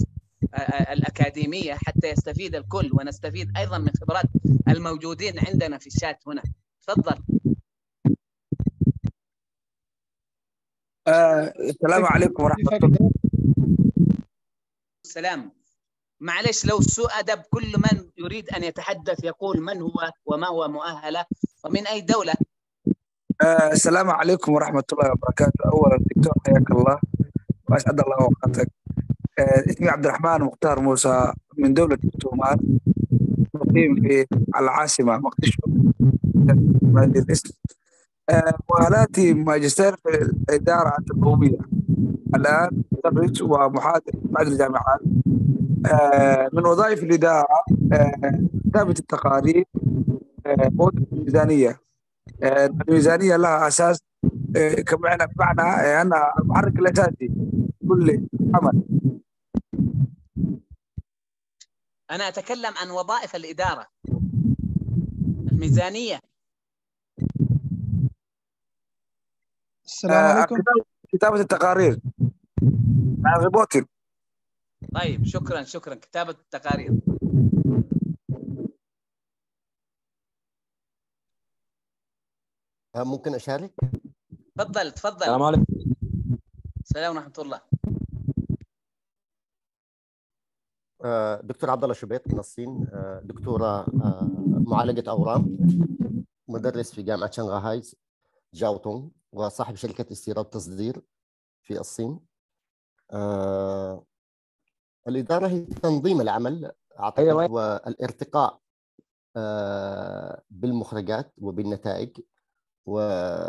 آه، آه، الاكاديميه حتى يستفيد الكل ونستفيد ايضا من خبرات الموجودين عندنا في الشات هنا تفضل السلام عليكم ورحمه الله السلام معلش لو سوء ادب كل من يريد ان يتحدث يقول من هو وما هو مؤهله ومن اي دوله آه السلام عليكم ورحمه الله وبركاته اولا دكتور حياك الله واسعد الله اوقاتك آه اسمي عبد الرحمن مختار موسى من دوله التومان مقيم في العاصمه مقدشو هذه الاسم آه ماجستير في الاداره القوميه الان مدرس ومحاضر في بعض الجامعات آه، من وظائف الإدارة آه، كتابة التقارير آه، والميزانية الميزانية لها أساس كمعنى بمعنى أنا المحرك الأساسي كل عمل أنا أتكلم عن وظائف الإدارة الميزانية السلام عليكم كتابة التقارير مع طيب شكرا شكرا كتابة التقارير آه، ممكن اشارك؟ تفضل تفضل السلام عليكم السلام ورحمه الله آه، دكتور عبد الله شبيط من الصين آه، دكتوره معالجه اورام مدرس في جامعه شنغهاي جاوتونغ وصاحب شركه استيراد تصدير في الصين الاداره هي تنظيم العمل اعتقد والارتقاء أيوة. آه، بالمخرجات وبالنتائج وتحسين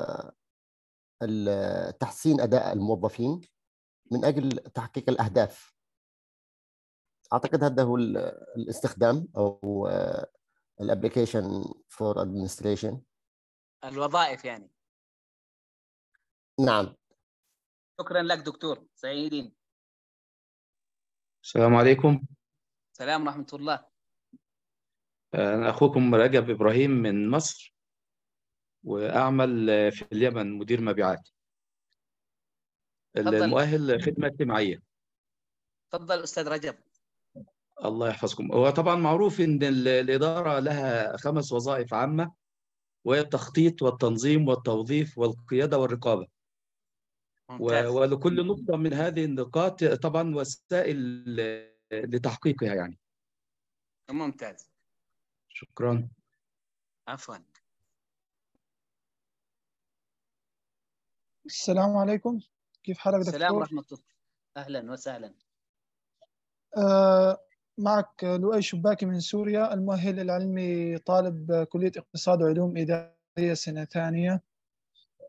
اداء الموظفين من اجل تحقيق الاهداف اعتقد هذا هو الاستخدام او الابلكيشن فور ادمنستريشن الوظائف يعني نعم شكرا لك دكتور سعيدين السلام عليكم السلام ورحمة الله آه، أنا أخوكم رجب إبراهيم من مصر وأعمل في اليمن مدير مبيعات المؤهل خدمة اجتماعية تفضل أستاذ رجب الله يحفظكم هو طبعا معروف إن الإدارة لها خمس وظائف عامة وهي التخطيط والتنظيم والتوظيف والقيادة والرقابة ولكل نقطة من هذه النقاط طبعا وسائل لتحقيقها يعني ممتاز شكرا عفوا السلام عليكم كيف حالك دكتور؟ السلام ورحمة الله أهلا وسهلا آه معك لؤي شباكي من سوريا المؤهل العلمي طالب كلية اقتصاد وعلوم إدارية سنة ثانية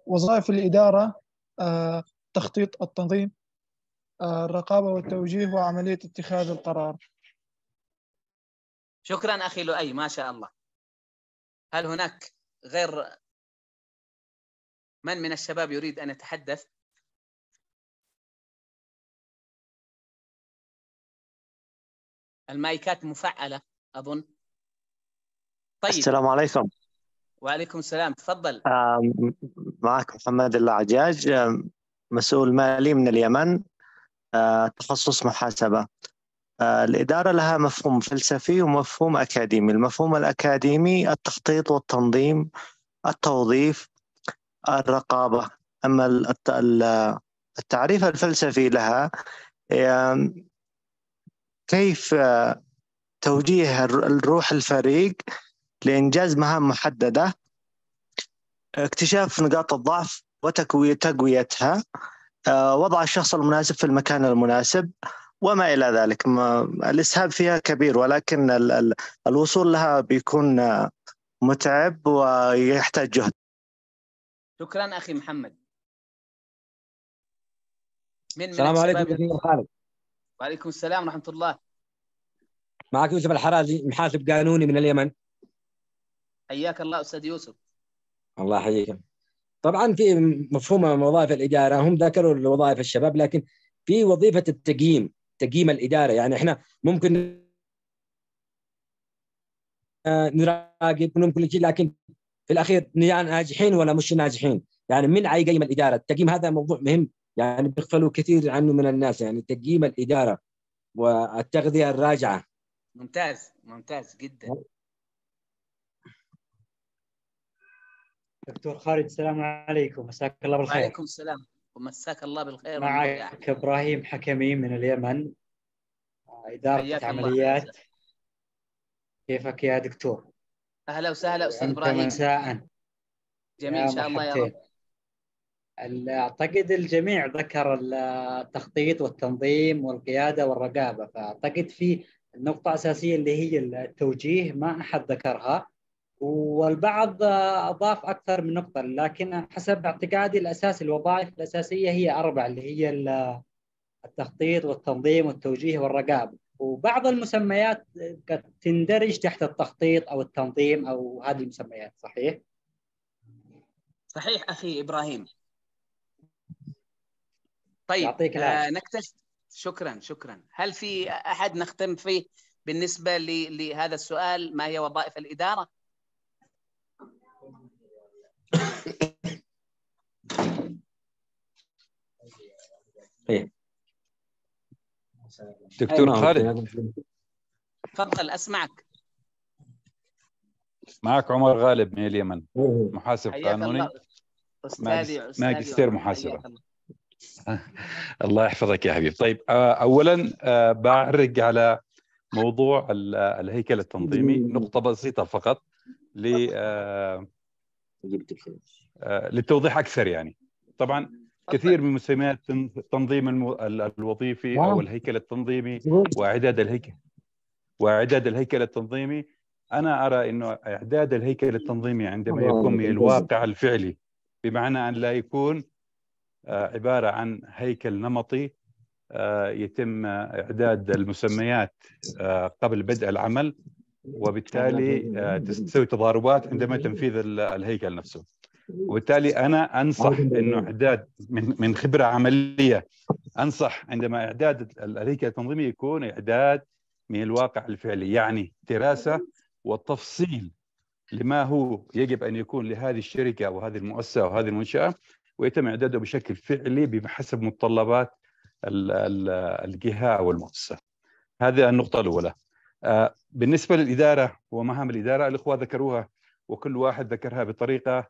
وظائف الإدارة آه، تخطيط التنظيم آه، الرقابة والتوجيه وعملية اتخاذ القرار شكرا أخي لؤي ما شاء الله هل هناك غير من من الشباب يريد أن يتحدث المايكات مفعلة أظن طيب السلام عليكم وعليكم السلام تفضل معك محمد العجاج مسؤول مالي من اليمن تخصص محاسبة الإدارة لها مفهوم فلسفي ومفهوم أكاديمي المفهوم الأكاديمي التخطيط والتنظيم التوظيف الرقابة أما التعريف الفلسفي لها كيف توجيه الروح الفريق لإنجاز مهام محددة اكتشاف نقاط الضعف وتقويتها آه، وضع الشخص المناسب في المكان المناسب وما إلى ذلك ما الإسهاب فيها كبير ولكن ال ال الوصول لها بيكون آه، متعب ويحتاج جهد شكرا أخي محمد من السلام عليكم دكتور خالد وعليكم السلام ورحمة الله معك يوسف الحرازي محاسب قانوني من اليمن حياك الله استاذ يوسف الله يحييك طبعا في مفهوم وظائف الاداره هم ذكروا الوظائف الشباب لكن في وظيفه التقييم تقييم الاداره يعني احنا ممكن نراقب كل شيء لكن في الاخير ناجحين ولا مش ناجحين يعني من قيم الاداره التقييم هذا موضوع مهم يعني بيغفلوا كثير عنه من الناس يعني تقييم الاداره والتغذيه الراجعه ممتاز ممتاز جدا دكتور خالد السلام عليكم مساك الله بالخير وعليكم السلام ومساك الله بالخير معك ابراهيم حكمي من اليمن اداره عمليات الله. كيفك يا دكتور؟ اهلا وسهلا استاذ ابراهيم مساء جميل ان شاء الله يا رب اعتقد الجميع ذكر التخطيط والتنظيم والقياده والرقابه فاعتقد في النقطه الاساسيه اللي هي التوجيه ما احد ذكرها والبعض اضاف اكثر من نقطه لكن حسب اعتقادي الاساسي الوظائف الاساسيه هي اربع اللي هي التخطيط والتنظيم والتوجيه والرقابه وبعض المسميات قد تندرج تحت التخطيط او التنظيم او هذه المسميات صحيح؟ صحيح اخي ابراهيم طيب يعطيك آه نكتشف شكرا شكرا هل في احد نختم فيه بالنسبه لهذا السؤال ما هي وظائف الاداره؟ طيب. دكتور أيوة. خالد تفضل اسمعك معك عمر غالب من اليمن محاسب قانوني استاذي ماجستير محاسبه [LAUGHS] الله يحفظك يا حبيبي طيب آه، اولا آه، بعرج على موضوع الهيكل التنظيمي نقطه بسيطه فقط ل آه، جبت الخير آه، للتوضيح اكثر يعني طبعا كثير من مسميات التنظيم الوظيفي او الهيكل التنظيمي واعداد الهيكل واعداد الهيكل التنظيمي انا ارى انه اعداد الهيكل التنظيمي عندما يكون من الواقع الفعلي بمعنى ان لا يكون آه، عباره عن هيكل نمطي آه، يتم اعداد المسميات قبل بدء العمل وبالتالي آه، تسوي تضاربات عندما تنفيذ الهيكل نفسه وبالتالي انا انصح انه اعداد من من خبره عمليه انصح عندما اعداد الهيكل التنظيمي يكون اعداد من الواقع الفعلي يعني دراسه وتفصيل لما هو يجب ان يكون لهذه الشركه وهذه المؤسسه وهذه المنشاه ويتم اعداده بشكل فعلي بحسب متطلبات الجهه والمؤسسه هذه النقطه الاولى آه، بالنسبه للاداره ومهام الاداره الاخوه ذكروها وكل واحد ذكرها بطريقه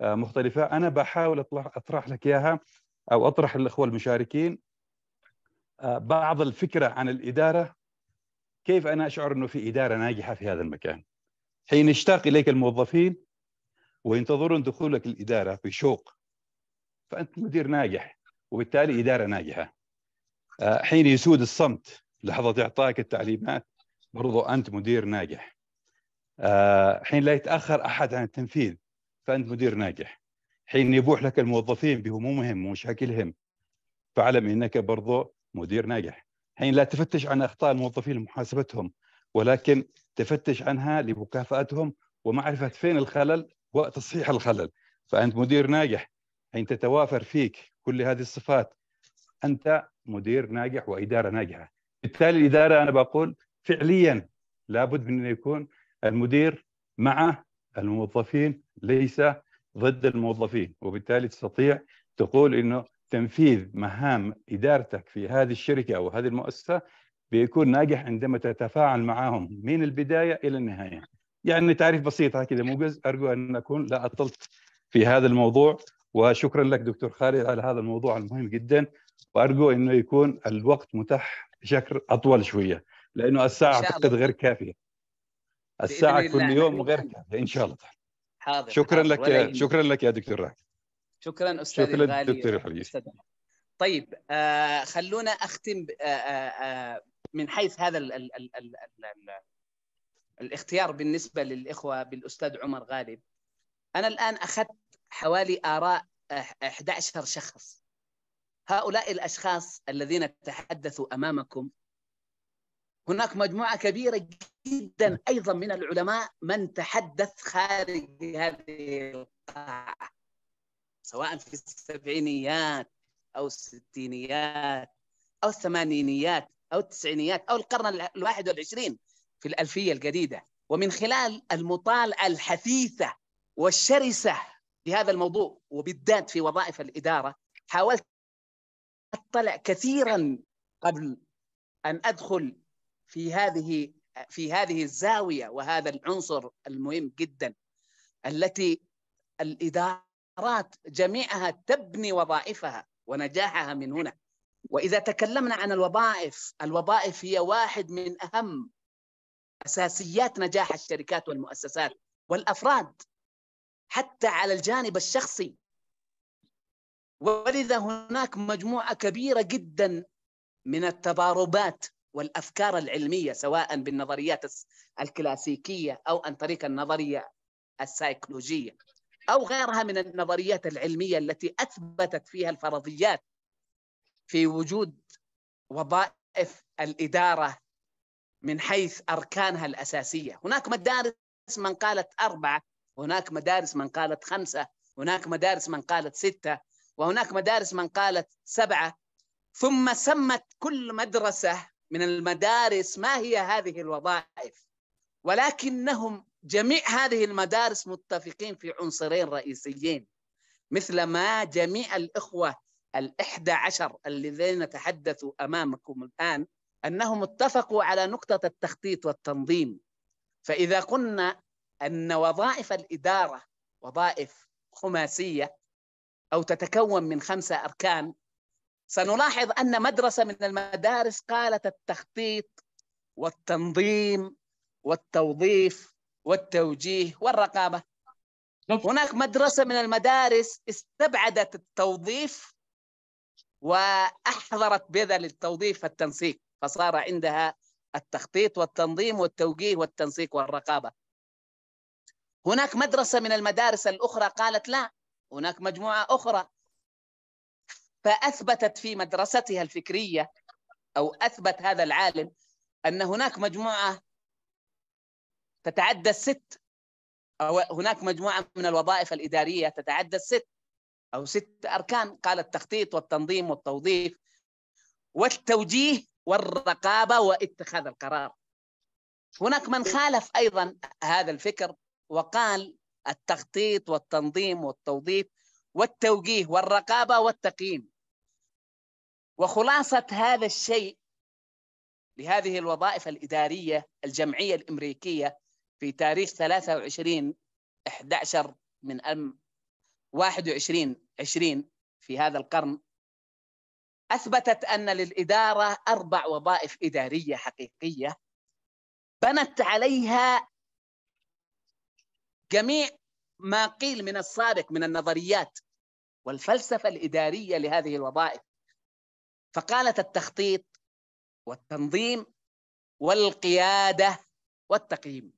آه، مختلفه انا بحاول اطرح لك اياها او اطرح للاخوه المشاركين آه، بعض الفكره عن الاداره كيف انا اشعر انه في اداره ناجحه في هذا المكان حين يشتاق اليك الموظفين وينتظرون دخولك الاداره بشوق فانت مدير ناجح وبالتالي اداره ناجحه حين يسود الصمت لحظه اعطائك التعليمات برضه انت مدير ناجح آه، حين لا يتاخر احد عن التنفيذ فانت مدير ناجح حين يبوح لك الموظفين بهمومهم ومشاكلهم فاعلم انك برضه مدير ناجح حين لا تفتش عن اخطاء الموظفين لمحاسبتهم ولكن تفتش عنها لمكافاتهم ومعرفه فين الخلل وتصحيح الخلل فانت مدير ناجح حين تتوافر فيك كل هذه الصفات انت مدير ناجح واداره ناجحه بالتالي الاداره انا بقول فعليا لابد من ان يكون المدير مع الموظفين ليس ضد الموظفين وبالتالي تستطيع تقول انه تنفيذ مهام ادارتك في هذه الشركه او هذه المؤسسه بيكون ناجح عندما تتفاعل معهم من البدايه الى النهايه. يعني تعريف بسيط هكذا موجز ارجو ان اكون لا اطلت في هذا الموضوع وشكرا لك دكتور خالد على هذا الموضوع المهم جدا وارجو انه يكون الوقت متاح بشكل اطول شويه. لانه الساعه اعتقد غير كافيه الساعه كل يوم غير كافيه ان شاء الله تعالى حاضر شكرا لك يا شكرا لك يا دكتور راكب شكرا استاذ شكرا دكتور الحبيب طيب آه خلونا اختم آه،, آه آه من حيث هذا الـ الـ الـ الـ الـ الاختيار بالنسبه للاخوه بالاستاذ عمر غالب انا الان اخذت حوالي اراء 11 شخص هؤلاء الاشخاص الذين تحدثوا امامكم هناك مجموعة كبيرة جدا أيضا من العلماء من تحدث خارج هذه القاعة سواء في السبعينيات أو الستينيات أو الثمانينيات أو التسعينيات أو القرن الواحد والعشرين في الألفية الجديدة ومن خلال المطالعة الحثيثة والشرسة هذا الموضوع وبالذات في وظائف الإدارة حاولت أطلع كثيرا قبل أن أدخل في هذه في هذه الزاويه وهذا العنصر المهم جدا التي الادارات جميعها تبني وظائفها ونجاحها من هنا واذا تكلمنا عن الوظائف الوظائف هي واحد من اهم اساسيات نجاح الشركات والمؤسسات والافراد حتى على الجانب الشخصي ولذا هناك مجموعه كبيره جدا من التضاربات والافكار العلميه سواء بالنظريات الكلاسيكيه او عن طريق النظريه السيكولوجيه او غيرها من النظريات العلميه التي اثبتت فيها الفرضيات في وجود وظائف الاداره من حيث اركانها الاساسيه، هناك مدارس من قالت اربعه، هناك مدارس من قالت خمسه، هناك مدارس من قالت سته، وهناك مدارس من قالت سبعه، ثم سمت كل مدرسه من المدارس ما هي هذه الوظائف ولكنهم جميع هذه المدارس متفقين في عنصرين رئيسيين مثل ما جميع الإخوة الإحدى عشر الذين تحدثوا أمامكم الآن أنهم اتفقوا على نقطة التخطيط والتنظيم فإذا قلنا أن وظائف الإدارة وظائف خماسية أو تتكون من خمسة أركان سنلاحظ ان مدرسه من المدارس قالت التخطيط والتنظيم والتوظيف والتوجيه والرقابه هناك مدرسه من المدارس استبعدت التوظيف واحضرت بذل التوظيف التنسيق فصار عندها التخطيط والتنظيم والتوجيه والتنسيق والرقابه هناك مدرسه من المدارس الاخرى قالت لا هناك مجموعه اخرى فأثبتت في مدرستها الفكرية أو أثبت هذا العالم أن هناك مجموعة تتعدى الست أو هناك مجموعة من الوظائف الإدارية تتعدى الست أو ست أركان قال التخطيط والتنظيم والتوظيف والتوجيه والرقابة واتخاذ القرار هناك من خالف أيضا هذا الفكر وقال التخطيط والتنظيم والتوظيف والتوجيه والرقابة والتقييم وخلاصة هذا الشيء لهذه الوظائف الإدارية الجمعية الأمريكية في تاريخ 23 11 من 21 20 في هذا القرن أثبتت أن للإدارة أربع وظائف إدارية حقيقية بنت عليها جميع ما قيل من السابق من النظريات والفلسفة الإدارية لهذه الوظائف فقالت التخطيط والتنظيم والقياده والتقييم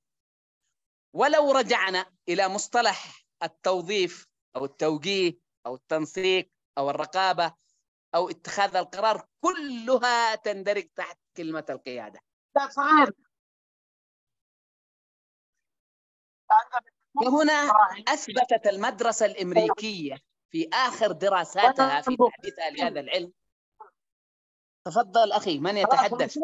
ولو رجعنا الى مصطلح التوظيف او التوجيه او التنسيق او الرقابه او اتخاذ القرار كلها تندرج تحت كلمه القياده. وهنا اثبتت المدرسه الامريكيه في اخر دراساتها في تحديثها لهذا العلم تفضل أخي من يتحدث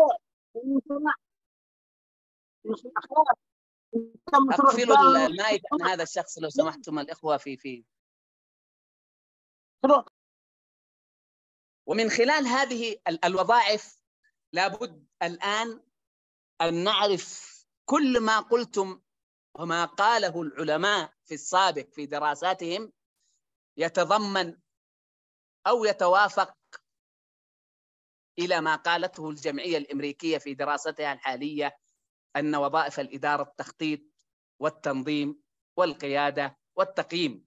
أقفلوا المايك عن هذا الشخص لو سمحتم الإخوة في في ومن خلال هذه الوظائف لابد الآن أن نعرف كل ما قلتم وما قاله العلماء في السابق في دراساتهم يتضمن أو يتوافق إلى ما قالته الجمعية الأمريكية في دراستها الحالية أن وظائف الإدارة التخطيط والتنظيم والقيادة والتقييم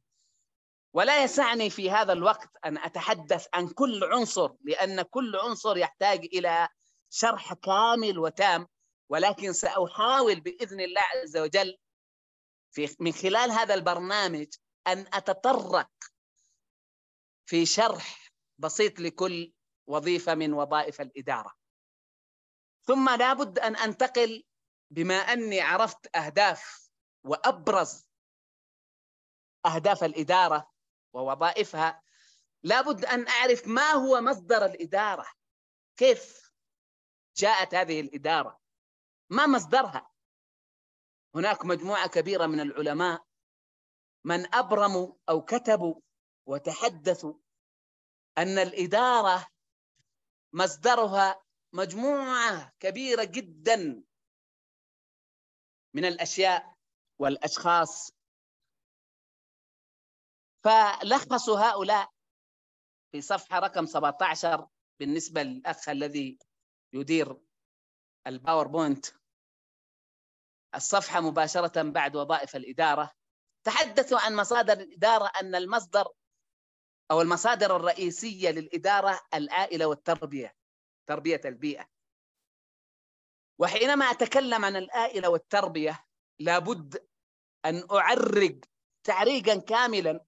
ولا يسعني في هذا الوقت أن أتحدث عن كل عنصر لأن كل عنصر يحتاج إلى شرح كامل وتام ولكن سأحاول بإذن الله عز وجل في من خلال هذا البرنامج أن أتطرق في شرح بسيط لكل وظيفة من وظائف الإدارة ثم لابد أن أنتقل بما أني عرفت أهداف وأبرز أهداف الإدارة ووظائفها لابد أن أعرف ما هو مصدر الإدارة كيف جاءت هذه الإدارة ما مصدرها هناك مجموعة كبيرة من العلماء من أبرموا أو كتبوا وتحدثوا أن الإدارة مصدرها مجموعة كبيرة جدا من الأشياء والأشخاص فلخصوا هؤلاء في صفحة رقم 17 بالنسبة للأخ الذي يدير الباوربوينت الصفحة مباشرة بعد وظائف الإدارة تحدثوا عن مصادر الإدارة أن المصدر أو المصادر الرئيسية للإدارة العائلة والتربية تربية البيئة وحينما أتكلم عن العائلة والتربية لابد أن اعرق تعريقا كاملا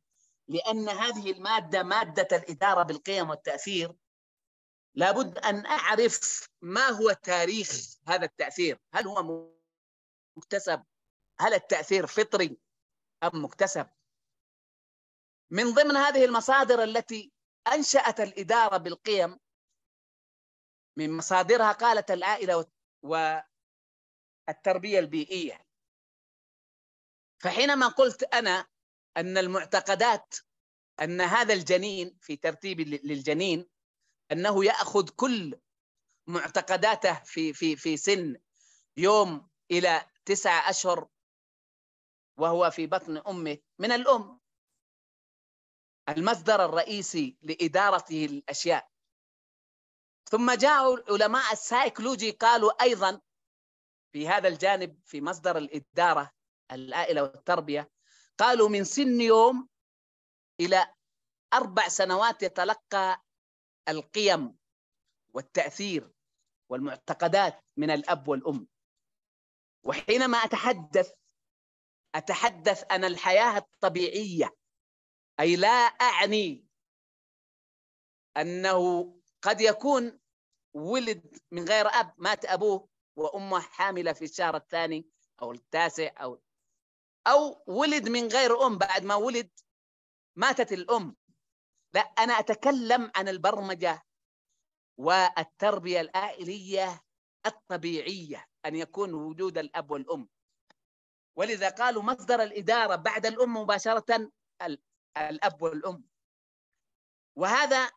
لأن هذه المادة مادة الإدارة بالقيم والتأثير لابد أن أعرف ما هو تاريخ هذا التأثير هل هو مكتسب هل التأثير فطري أم مكتسب من ضمن هذه المصادر التي انشات الاداره بالقيم من مصادرها قالت العائله والتربيه البيئيه فحينما قلت انا ان المعتقدات ان هذا الجنين في ترتيب للجنين انه ياخذ كل معتقداته في في في سن يوم الى تسعة اشهر وهو في بطن امه من الام المصدر الرئيسي لإدارته الأشياء ثم جاءوا علماء السايكولوجي قالوا أيضا في هذا الجانب في مصدر الإدارة العائلة والتربية قالوا من سن يوم إلى أربع سنوات يتلقى القيم والتأثير والمعتقدات من الأب والأم وحينما أتحدث أتحدث ان الحياة الطبيعية أي لا أعني أنه قد يكون ولد من غير أب مات أبوه وأمه حاملة في الشهر الثاني أو التاسع أو أو ولد من غير أم بعد ما ولد ماتت الأم لا أنا أتكلم عن البرمجة والتربية العائلية الطبيعية أن يكون وجود الأب والأم ولذا قالوا مصدر الإدارة بعد الأم مباشرة الاب والام وهذا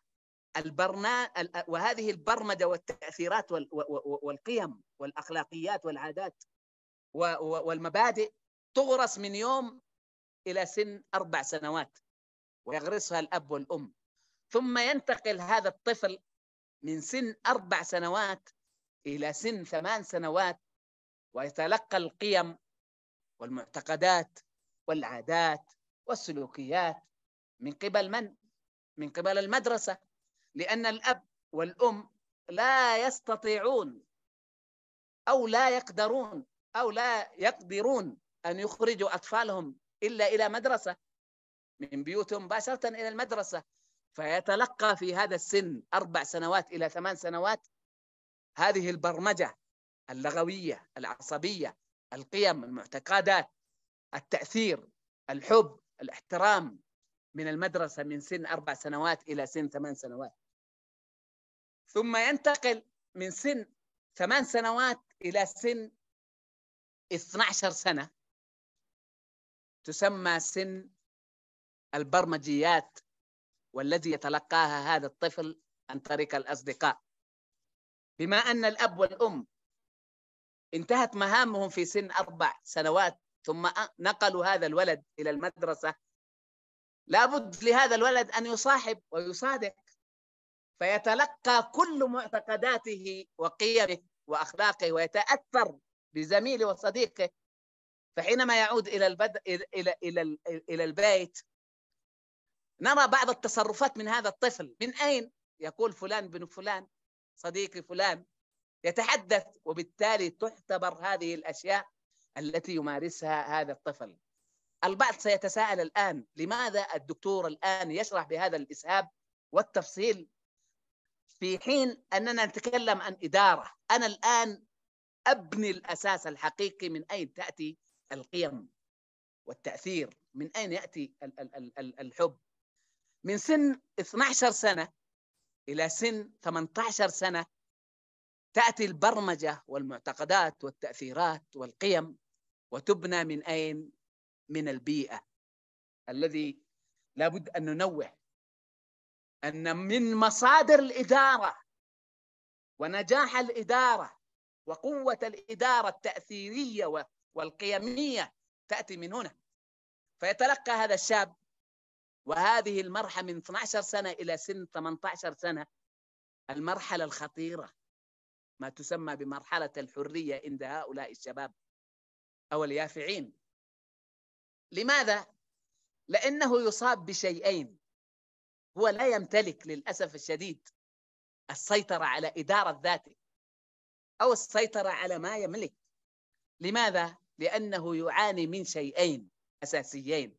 البرنا وهذه البرمجه والتاثيرات والقيم والاخلاقيات والعادات والمبادئ تغرس من يوم الى سن اربع سنوات ويغرسها الاب والام ثم ينتقل هذا الطفل من سن اربع سنوات الى سن ثمان سنوات ويتلقى القيم والمعتقدات والعادات والسلوكيات من قبل من؟ من قبل المدرسة لأن الأب والأم لا يستطيعون أو لا يقدرون أو لا يقدرون أن يخرجوا أطفالهم إلا إلى مدرسة من بيوتهم مباشرة إلى المدرسة فيتلقى في هذا السن أربع سنوات إلى ثمان سنوات هذه البرمجة اللغوية العصبية القيم المعتقدات التأثير الحب الاحترام من المدرسة من سن أربع سنوات إلى سن ثمان سنوات ثم ينتقل من سن ثمان سنوات إلى سن 12 سنة تسمى سن البرمجيات والذي يتلقاها هذا الطفل عن طريق الأصدقاء بما أن الأب والأم انتهت مهامهم في سن أربع سنوات ثم نقلوا هذا الولد إلى المدرسة لابد لهذا الولد أن يصاحب ويصادق فيتلقى كل معتقداته وقيمه وأخلاقه ويتأثر بزميله وصديقه فحينما يعود إلى, البد... إلى... إلى... إلى... إلى البيت نرى بعض التصرفات من هذا الطفل من أين؟ يقول فلان بن فلان صديقي فلان يتحدث وبالتالي تعتبر هذه الأشياء التي يمارسها هذا الطفل البعض سيتساءل الآن لماذا الدكتور الآن يشرح بهذا الإسهاب والتفصيل في حين أننا نتكلم عن إدارة أنا الآن أبني الأساس الحقيقي من أين تأتي القيم والتأثير من أين يأتي الحب من سن 12 سنة إلى سن 18 سنة تاتي البرمجه والمعتقدات والتاثيرات والقيم وتبنى من اين؟ من البيئه الذي لابد ان ننوه ان من مصادر الاداره ونجاح الاداره وقوه الاداره التاثيريه والقيميه تاتي من هنا فيتلقى هذا الشاب وهذه المرحله من 12 سنه الى سن 18 سنه المرحله الخطيره ما تسمى بمرحلة الحرية عند هؤلاء الشباب أو اليافعين لماذا؟ لأنه يصاب بشيئين هو لا يمتلك للأسف الشديد السيطرة على إدارة ذاته أو السيطرة على ما يملك لماذا؟ لأنه يعاني من شيئين أساسيين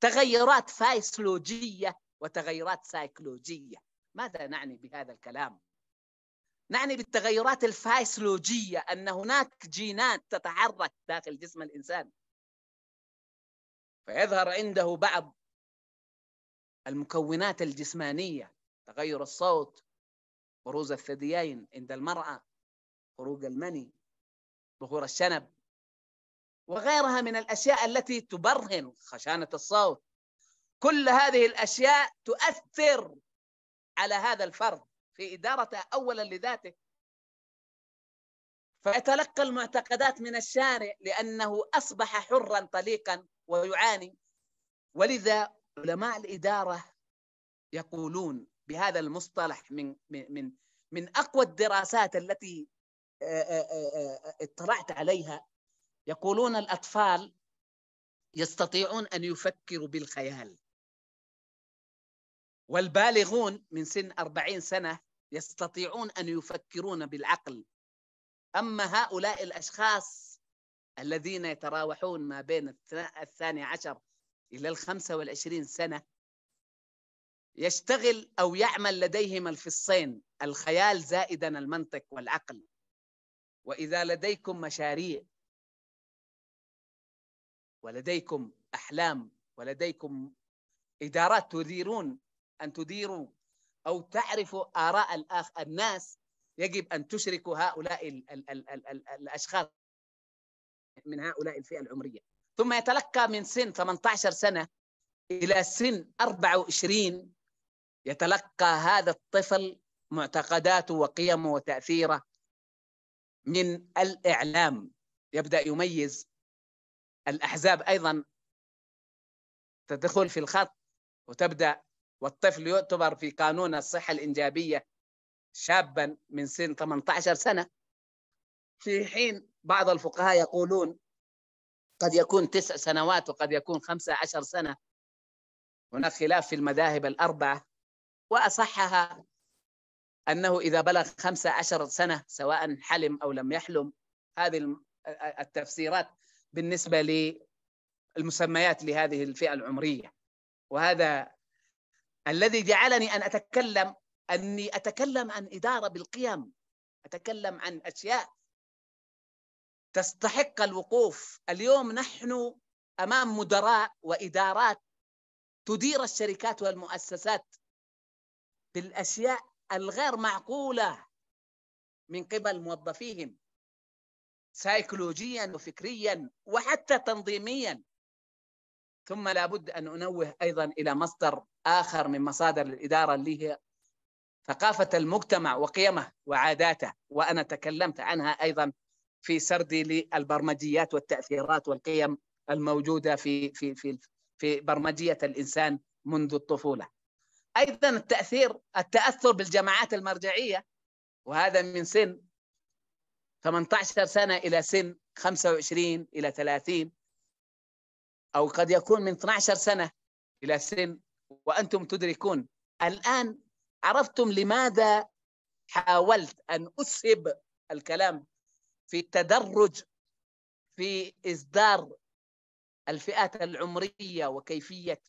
تغيرات فايسلوجية وتغيرات سايكولوجية ماذا نعني بهذا الكلام؟ نعني بالتغيرات الفاسيولوجية أن هناك جينات تتحرك داخل جسم الإنسان فيظهر عنده بعض المكونات الجسمانية تغير الصوت بروز الثديين عند المرأة خروج المني ظهور الشنب وغيرها من الأشياء التي تبرهن خشانة الصوت كل هذه الأشياء تؤثر على هذا الفرد في إدارته أولا لذاته فيتلقى المعتقدات من الشارع لأنه أصبح حرا طليقا ويعاني ولذا علماء الإدارة يقولون بهذا المصطلح من من من أقوى الدراسات التي آه، آه، آه، اطلعت عليها يقولون الأطفال يستطيعون أن يفكروا بالخيال والبالغون من سن 40 سنة يستطيعون ان يفكرون بالعقل اما هؤلاء الاشخاص الذين يتراوحون ما بين الثاني عشر الى الخمسه والعشرين سنه يشتغل او يعمل لديهم الفصين الخيال زائدا المنطق والعقل واذا لديكم مشاريع ولديكم احلام ولديكم ادارات تديرون ان تديروا أو تعرف آراء الآخ الناس يجب أن تشرك هؤلاء الـ الـ الـ الـ الأشخاص من هؤلاء الفئة العمرية ثم يتلقى من سن 18 سنة إلى سن 24 يتلقى هذا الطفل معتقداته وقيمه وتأثيره من الإعلام يبدأ يميز الأحزاب أيضا تدخل في الخط وتبدأ والطفل يعتبر في قانون الصحة الإنجابية شابا من سن 18 سنة في حين بعض الفقهاء يقولون قد يكون تسع سنوات وقد يكون خمسة عشر سنة هناك خلاف في المذاهب الأربعة وأصحها أنه إذا بلغ خمسة عشر سنة سواء حلم أو لم يحلم هذه التفسيرات بالنسبة للمسميات لهذه الفئة العمرية وهذا الذي جعلني أن أتكلم أني أتكلم عن إدارة بالقيم أتكلم عن أشياء تستحق الوقوف اليوم نحن أمام مدراء وإدارات تدير الشركات والمؤسسات بالأشياء الغير معقولة من قبل موظفيهم سيكولوجيا وفكريا وحتى تنظيميا ثم لابد ان انوه ايضا الى مصدر اخر من مصادر الاداره اللي هي ثقافه المجتمع وقيمه وعاداته وانا تكلمت عنها ايضا في سردي للبرمجيات والتاثيرات والقيم الموجوده في في في في برمجيه الانسان منذ الطفوله. ايضا التاثير التاثر بالجماعات المرجعيه وهذا من سن 18 سنه الى سن 25 الى 30 أو قد يكون من 12 سنة إلى سن وأنتم تدركون الآن عرفتم لماذا حاولت أن أسهب الكلام في التدرج في إصدار الفئات العمرية وكيفية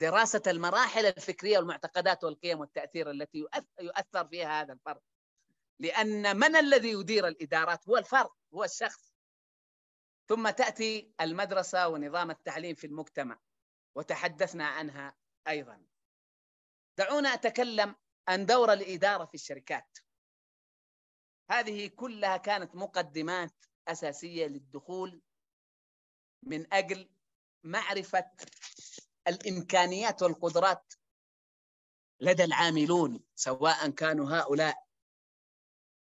دراسة المراحل الفكرية والمعتقدات والقيم والتأثير التي يؤثر فيها هذا الفرد لأن من الذي يدير الإدارات هو الفرد هو الشخص ثم تاتي المدرسه ونظام التعليم في المجتمع وتحدثنا عنها ايضا دعونا اتكلم عن دور الاداره في الشركات هذه كلها كانت مقدمات اساسيه للدخول من اجل معرفه الامكانيات والقدرات لدى العاملون سواء كانوا هؤلاء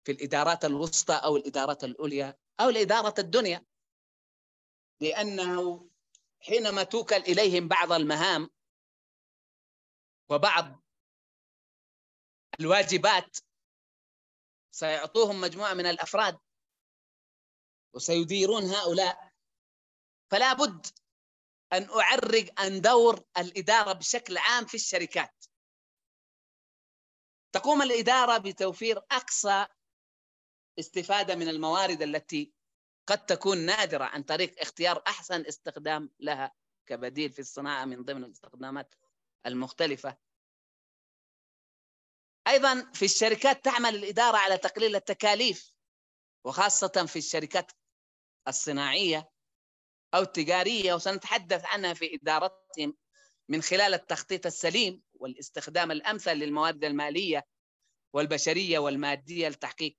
في الادارات الوسطى او الادارات العليا او الاداره الدنيا لأنه حينما توكل إليهم بعض المهام وبعض الواجبات سيعطوهم مجموعة من الأفراد وسيديرون هؤلاء فلا بد أن أعرج أن دور الإدارة بشكل عام في الشركات تقوم الإدارة بتوفير أقصى استفادة من الموارد التي قد تكون نادرة عن طريق اختيار أحسن استخدام لها كبديل في الصناعة من ضمن الاستخدامات المختلفة أيضا في الشركات تعمل الإدارة على تقليل التكاليف وخاصة في الشركات الصناعية أو التجارية وسنتحدث عنها في إدارتهم من خلال التخطيط السليم والاستخدام الأمثل للمواد المالية والبشرية والمادية لتحقيق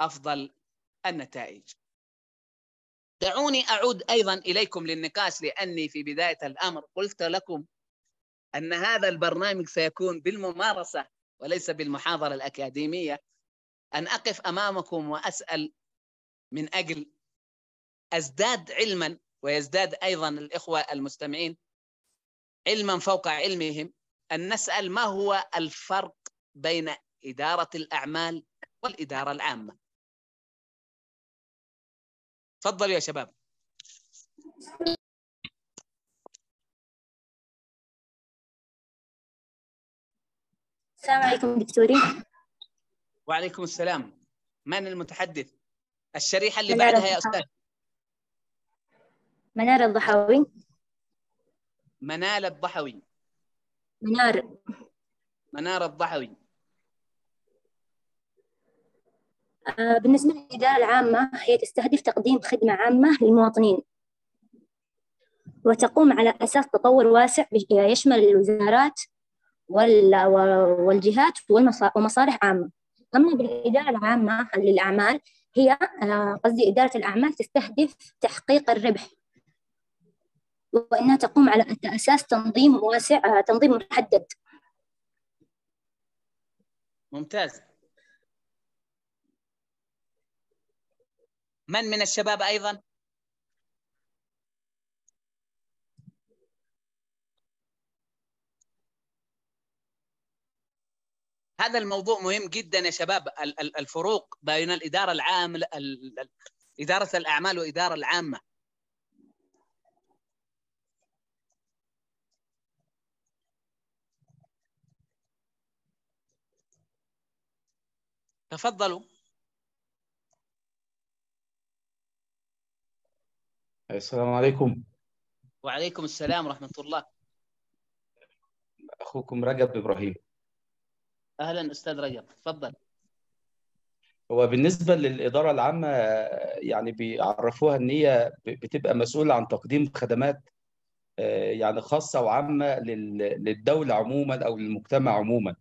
أفضل النتائج دعوني اعود ايضا اليكم للنقاش لاني في بدايه الامر قلت لكم ان هذا البرنامج سيكون بالممارسه وليس بالمحاضره الاكاديميه ان اقف امامكم واسال من اجل ازداد علما ويزداد ايضا الاخوه المستمعين علما فوق علمهم ان نسال ما هو الفرق بين اداره الاعمال والاداره العامه تفضلوا يا شباب السلام عليكم دكتوري وعليكم السلام من المتحدث الشريحة اللي بعدها يا أستاذ منار الضحوي منال الضحوي منار منار الضحوي آه، بالنسبة للإدارة العامة هي تستهدف تقديم خدمة عامة للمواطنين وتقوم على أساس تطور واسع يشمل الوزارات والجهات ومصالح عامة أما بالإدارة العامة للأعمال هي آه، قصدي إدارة الأعمال تستهدف تحقيق الربح وأنها تقوم على أساس تنظيم واسع آه، تنظيم محدد ممتاز من من الشباب ايضا؟ هذا الموضوع مهم جدا يا شباب الفروق بين الاداره العامه اداره الاعمال والاداره العامه تفضلوا السلام عليكم وعليكم السلام ورحمة الله أخوكم رجب إبراهيم أهلا أستاذ رجب تفضل هو بالنسبة للإدارة العامة يعني بيعرفوها إن هي بتبقى مسؤولة عن تقديم خدمات آه، يعني خاصة وعامة للدولة عموما أو للمجتمع عموما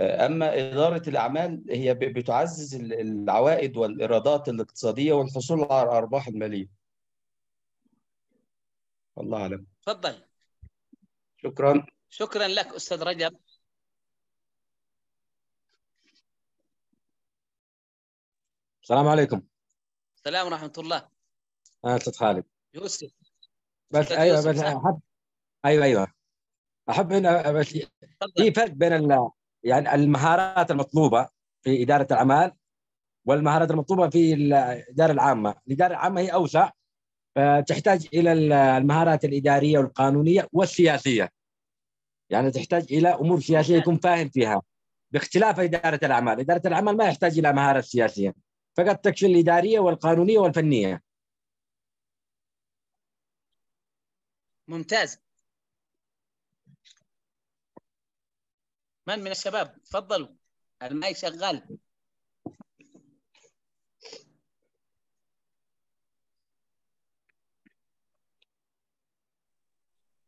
آه، أما إدارة الأعمال هي بتعزز العوائد والإيرادات الاقتصادية والحصول على الأرباح المالية والله اعلم تفضل شكرا شكرا لك استاذ رجب السلام عليكم السلام ورحمه الله انا استاذ خالد يوسف بس ايوه بس احب ايوه ايوه احب ان بس في فرق بين يعني المهارات المطلوبه في اداره الاعمال والمهارات المطلوبه في الاداره العامه، الاداره العامه هي اوسع تحتاج الى المهارات الاداريه والقانونيه والسياسيه يعني تحتاج الى امور سياسيه يكون فاهم فيها باختلاف اداره الاعمال، اداره الاعمال ما يحتاج الى مهاره سياسيه فقط تكفي الاداريه والقانونيه والفنيه. ممتاز. من من الشباب؟ تفضلوا الماي شغال.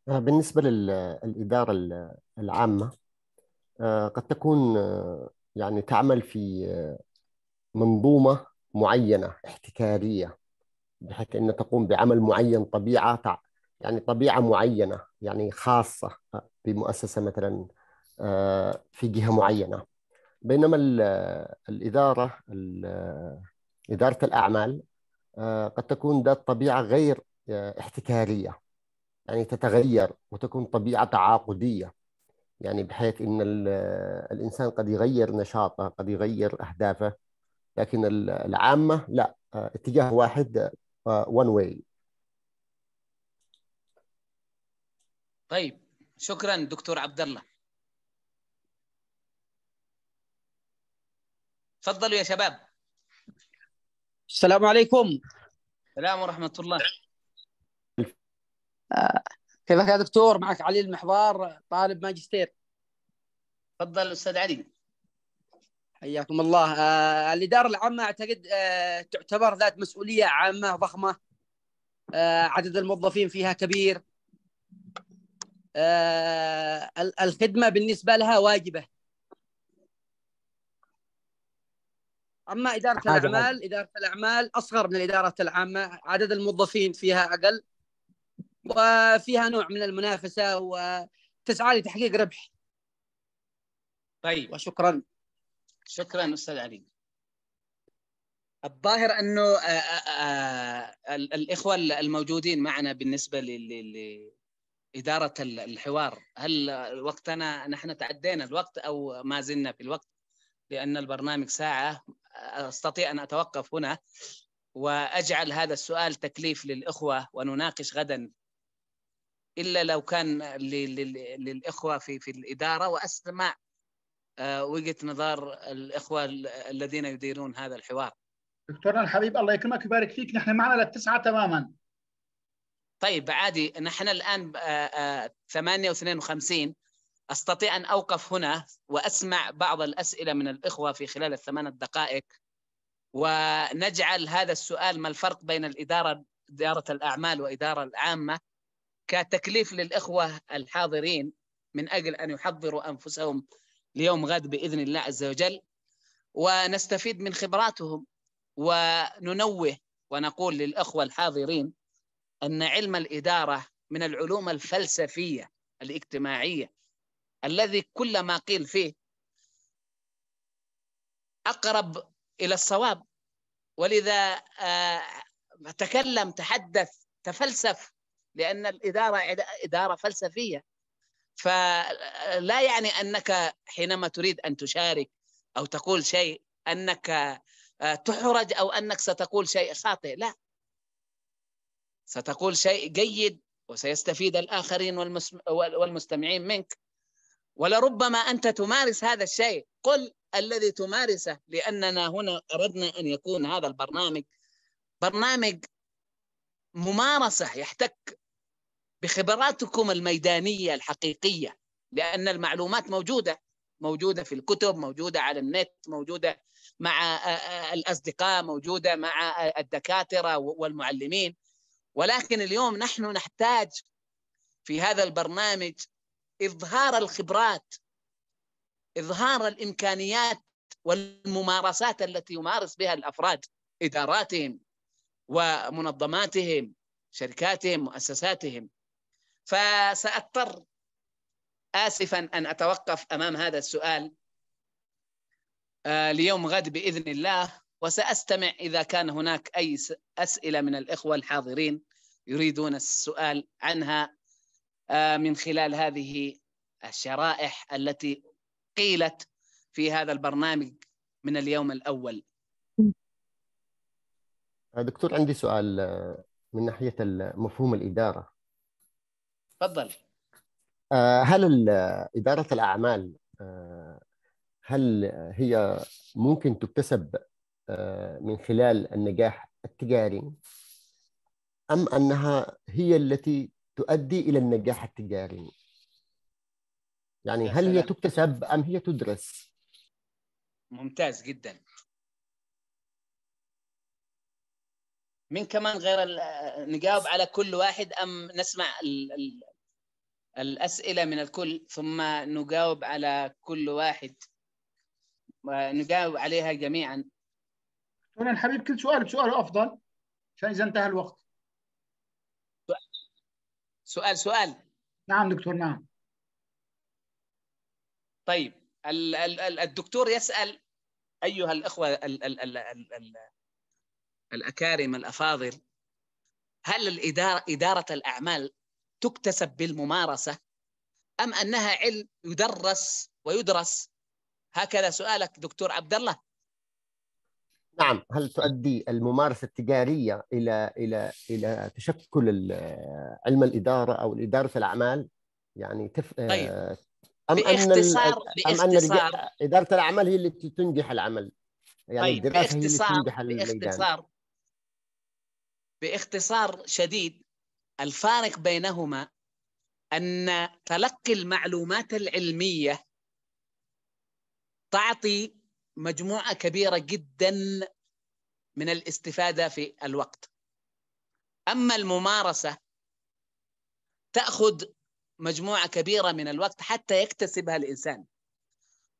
آه، بالنسبة للإدارة العامة آه، قد تكون آه، يعني تعمل في منظومة معينة احتكارية بحيث أن تقوم بعمل معين طبيعة يعني طبيعة معينة يعني خاصة بمؤسسة مثلا في جهة معينة بينما الإدارة إدارة الأعمال قد تكون ذات طبيعة غير احتكارية يعني تتغير وتكون طبيعة تعاقدية يعني بحيث ان الانسان قد يغير نشاطه قد يغير اهدافه لكن العامه لا آه، اتجاه واحد وان آه، way طيب شكرا دكتور عبد الله تفضلوا يا شباب السلام عليكم السلام ورحمه الله كيفك يا دكتور معك علي المحضار طالب ماجستير تفضل استاذ علي حياكم الله آه، الاداره العامه اعتقد آه، تعتبر ذات مسؤوليه عامه ضخمه آه، عدد الموظفين فيها كبير الخدمه بالنسبه لها واجبه اما اداره الاعمال اداره الاعمال اصغر من الاداره العامه عدد الموظفين فيها اقل وفيها نوع من المنافسه وتسعى لتحقيق ربح طيب وشكرا شكرا استاذ علي الظاهر انه آه، آه، آه، الاخوه الموجودين معنا بالنسبه لاداره الحوار هل وقتنا نحن تعدينا الوقت او ما زلنا في الوقت لان البرنامج ساعه استطيع ان اتوقف هنا واجعل هذا السؤال تكليف للاخوه ونناقش غدا الا لو كان للاخوه في في الاداره واسمع آه، وجهه نظر الاخوه الذين يديرون هذا الحوار. دكتورنا الحبيب الله يكرمك ويبارك فيك نحن معنا للتسعه تماما. طيب عادي نحن الان 8 آه، آه، و52 استطيع ان اوقف هنا واسمع بعض الاسئله من الاخوه في خلال الثمان دقائق ونجعل هذا السؤال ما الفرق بين الاداره اداره الاعمال واداره العامه كتكليف للإخوة الحاضرين من أجل أن يحضروا أنفسهم ليوم غد بإذن الله عز وجل ونستفيد من خبراتهم وننوه ونقول للإخوة الحاضرين أن علم الإدارة من العلوم الفلسفية الاجتماعية الذي كل ما قيل فيه أقرب إلى الصواب ولذا آه، تكلم تحدث تفلسف لان الاداره اداره فلسفيه فلا يعني انك حينما تريد ان تشارك او تقول شيء انك آه، تحرج او انك ستقول شيء خاطئ لا ستقول شيء جيد وسيستفيد الاخرين والمستمعين منك ولربما انت تمارس هذا الشيء قل الذي تمارسه لاننا هنا اردنا ان يكون هذا البرنامج برنامج ممارسه يحتك بخبراتكم الميدانيه الحقيقيه لان المعلومات موجوده موجوده في الكتب موجوده على النت موجوده مع آه، آه، الاصدقاء موجوده مع آه، الدكاتره والمعلمين ولكن اليوم نحن نحتاج في هذا البرنامج اظهار الخبرات اظهار الامكانيات والممارسات التي يمارس بها الافراد اداراتهم ومنظماتهم شركاتهم مؤسساتهم فساضطر اسفا ان اتوقف امام هذا السؤال آه، ليوم غد باذن الله وساستمع اذا كان هناك اي اسئله من الاخوه الحاضرين يريدون السؤال عنها آه، من خلال هذه الشرائح التي قيلت في هذا البرنامج من اليوم الاول دكتور عندي سؤال آه، من ناحيه مفهوم الاداره تفضل آه، هل اداره الاعمال آه، هل هي ممكن تكتسب من خلال النجاح التجاري ام انها هي التي تؤدي الى النجاح التجاري يعني هل هي تكتسب ام هي تدرس ممتاز جدا من كمان غير نجاوب على كل واحد ام نسمع الـ الـ الاسئله من الكل ثم نجاوب على كل واحد ونجاوب عليها جميعا هنا الحبيب كل سؤال بسؤال افضل عشان اذا انتهى الوقت سؤال سؤال نعم دكتور نعم طيب الدكتور يسال ايها الاخوه الأكارم الأفاضل هل الإدارة إدارة الأعمال تكتسب بالممارسة أم أنها علم يدرس ويدرس هكذا سؤالك دكتور عبد الله نعم هل تؤدي الممارسه التجاريه الى الى الى تشكل علم الاداره او اداره الاعمال يعني تف... آه، طيب. ام باختصار ان باختصار ام ان اداره الاعمال هي التي تنجح العمل يعني طيب. الدراسه باختصار هي التي تنجح الميدان باختصار باختصار شديد الفارق بينهما ان تلقي المعلومات العلميه تعطي مجموعه كبيره جدا من الاستفاده في الوقت اما الممارسه تاخذ مجموعه كبيره من الوقت حتى يكتسبها الانسان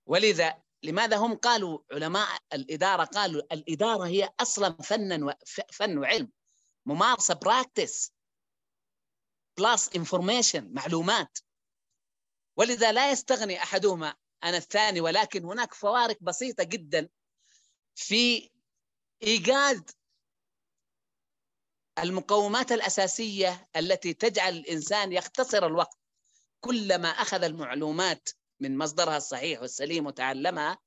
ولذا لماذا هم قالوا علماء الاداره قالوا الاداره هي اصلا فنا فن وعلم ممارسه براكتس بلس انفورميشن معلومات ولذا لا يستغني احدهما عن الثاني ولكن هناك فوارق بسيطه جدا في ايجاد المقومات الاساسيه التي تجعل الانسان يختصر الوقت كلما اخذ المعلومات من مصدرها الصحيح والسليم وتعلمها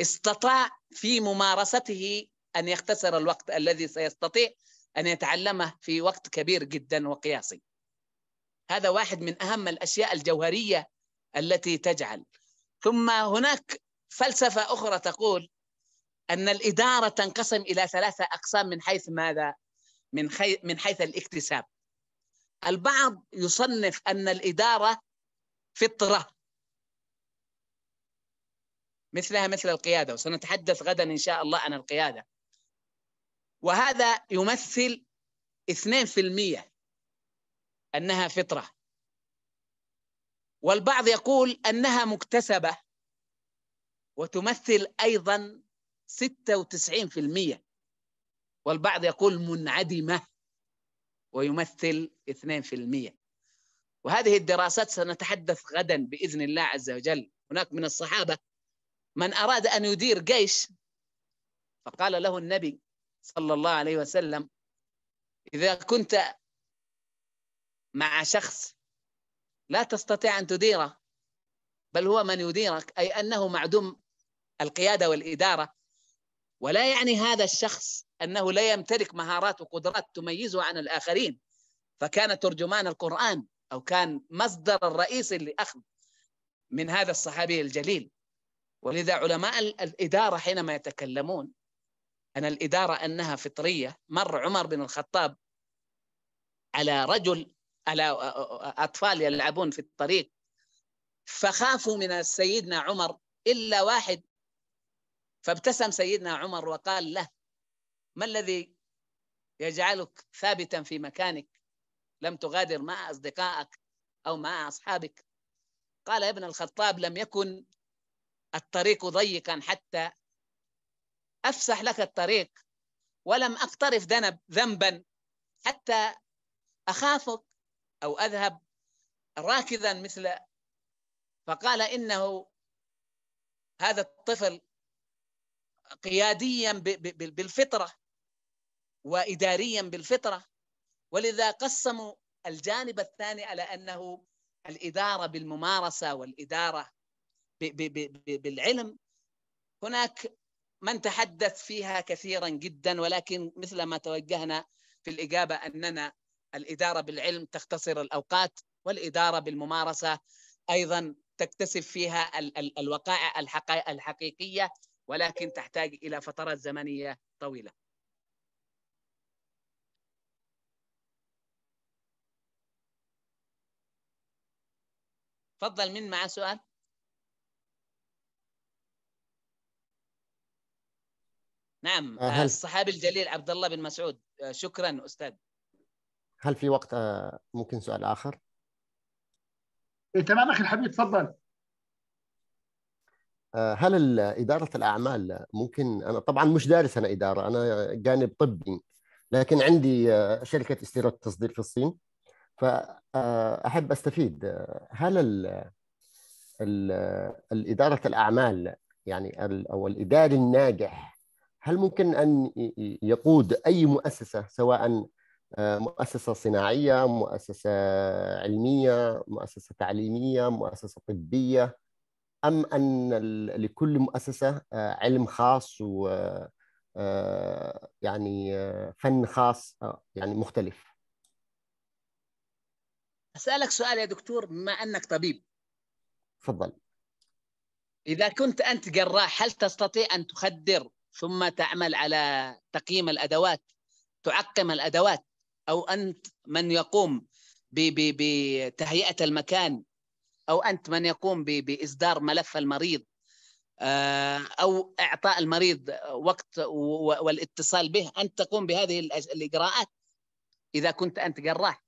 استطاع في ممارسته ان يختصر الوقت الذي سيستطيع أن يتعلمه في وقت كبير جدا وقياسي هذا واحد من أهم الأشياء الجوهرية التي تجعل ثم هناك فلسفة أخرى تقول أن الإدارة تنقسم إلى ثلاثة أقسام من حيث ماذا؟ من, خي... من حيث الاكتساب البعض يصنف أن الإدارة فطرة مثلها مثل القيادة وسنتحدث غدا إن شاء الله عن القيادة وهذا يمثل 2% أنها فطرة والبعض يقول أنها مكتسبة وتمثل أيضا 96% والبعض يقول منعدمة ويمثل 2% وهذه الدراسات سنتحدث غدا بإذن الله عز وجل هناك من الصحابة من أراد أن يدير جيش فقال له النبي صلى الله عليه وسلم إذا كنت مع شخص لا تستطيع أن تديره بل هو من يديرك أي أنه معدوم القيادة والإدارة ولا يعني هذا الشخص أنه لا يمتلك مهارات وقدرات تميزه عن الآخرين فكان ترجمان القرآن أو كان مصدر الرئيس لأخذ من هذا الصحابي الجليل ولذا علماء الإدارة حينما يتكلمون أن الإدارة أنها فطرية مر عمر بن الخطاب على رجل على أطفال يلعبون في الطريق فخافوا من سيدنا عمر إلا واحد فابتسم سيدنا عمر وقال له ما الذي يجعلك ثابتا في مكانك لم تغادر مع أصدقائك أو مع أصحابك قال يا ابن الخطاب لم يكن الطريق ضيقا حتى أفسح لك الطريق ولم أقترف ذنب ذنبا حتى أخافك أو أذهب راكضا مثل فقال إنه هذا الطفل قياديا بالفطرة وإداريا بالفطرة ولذا قسموا الجانب الثاني على أنه الإدارة بالممارسة والإدارة بالعلم هناك من تحدث فيها كثيرا جدا ولكن مثل ما توجهنا في الإجابة أننا الإدارة بالعلم تختصر الأوقات والإدارة بالممارسة أيضا تكتسب فيها ال- ال- الوقائع الحق- الحقيقية ولكن تحتاج إلى فترات زمنية طويلة تفضل من مع سؤال نعم آه، آه، هل... الصحابي الجليل عبد الله بن مسعود آه، شكرا استاذ هل في وقت ممكن سؤال اخر؟ إيه، تمام اخي الحبيب تفضل هل إدارة الأعمال ممكن أنا طبعا مش دارس أنا إدارة أنا جانب طبي لكن عندي شركة استيراد تصدير في الصين فأحب أستفيد هل ال ال الإدارة الأعمال يعني أو الإداري الناجح هل ممكن ان يقود اي مؤسسه سواء آه، مؤسسه صناعيه، مؤسسه علميه، مؤسسه تعليميه، مؤسسه طبيه ام ان لكل مؤسسه آه، علم خاص و آه، يعني فن خاص يعني مختلف؟ اسالك سؤال يا دكتور بما انك طبيب تفضل اذا كنت انت جراح هل تستطيع ان تخدر ثم تعمل على تقييم الادوات تعقم الادوات او انت من يقوم بتهيئه المكان او انت من يقوم باصدار ملف المريض آه، او اعطاء المريض وقت والاتصال به انت تقوم بهذه الاجراءات اذا كنت انت جراح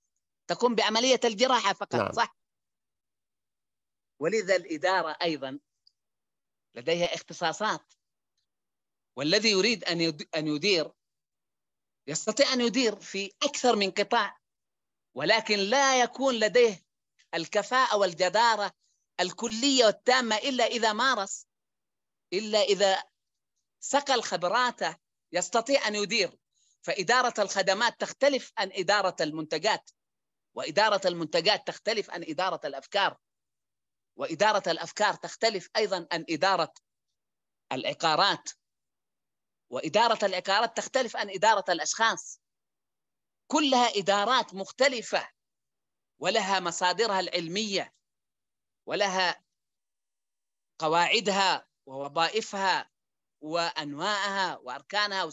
تقوم بعمليه الجراحه فقط نعم. صح ولذا الاداره ايضا لديها اختصاصات والذي يريد أن أن يدير يستطيع أن يدير في أكثر من قطاع ولكن لا يكون لديه الكفاءة والجدارة الكلية والتامة إلا إذا مارس إلا إذا سقل خبراته يستطيع أن يدير فإدارة الخدمات تختلف عن إدارة المنتجات وإدارة المنتجات تختلف عن إدارة الأفكار وإدارة الأفكار تختلف أيضا عن إدارة العقارات وإدارة العقارات تختلف عن إدارة الأشخاص كلها إدارات مختلفة ولها مصادرها العلمية ولها قواعدها ووظائفها وأنواعها وأركانها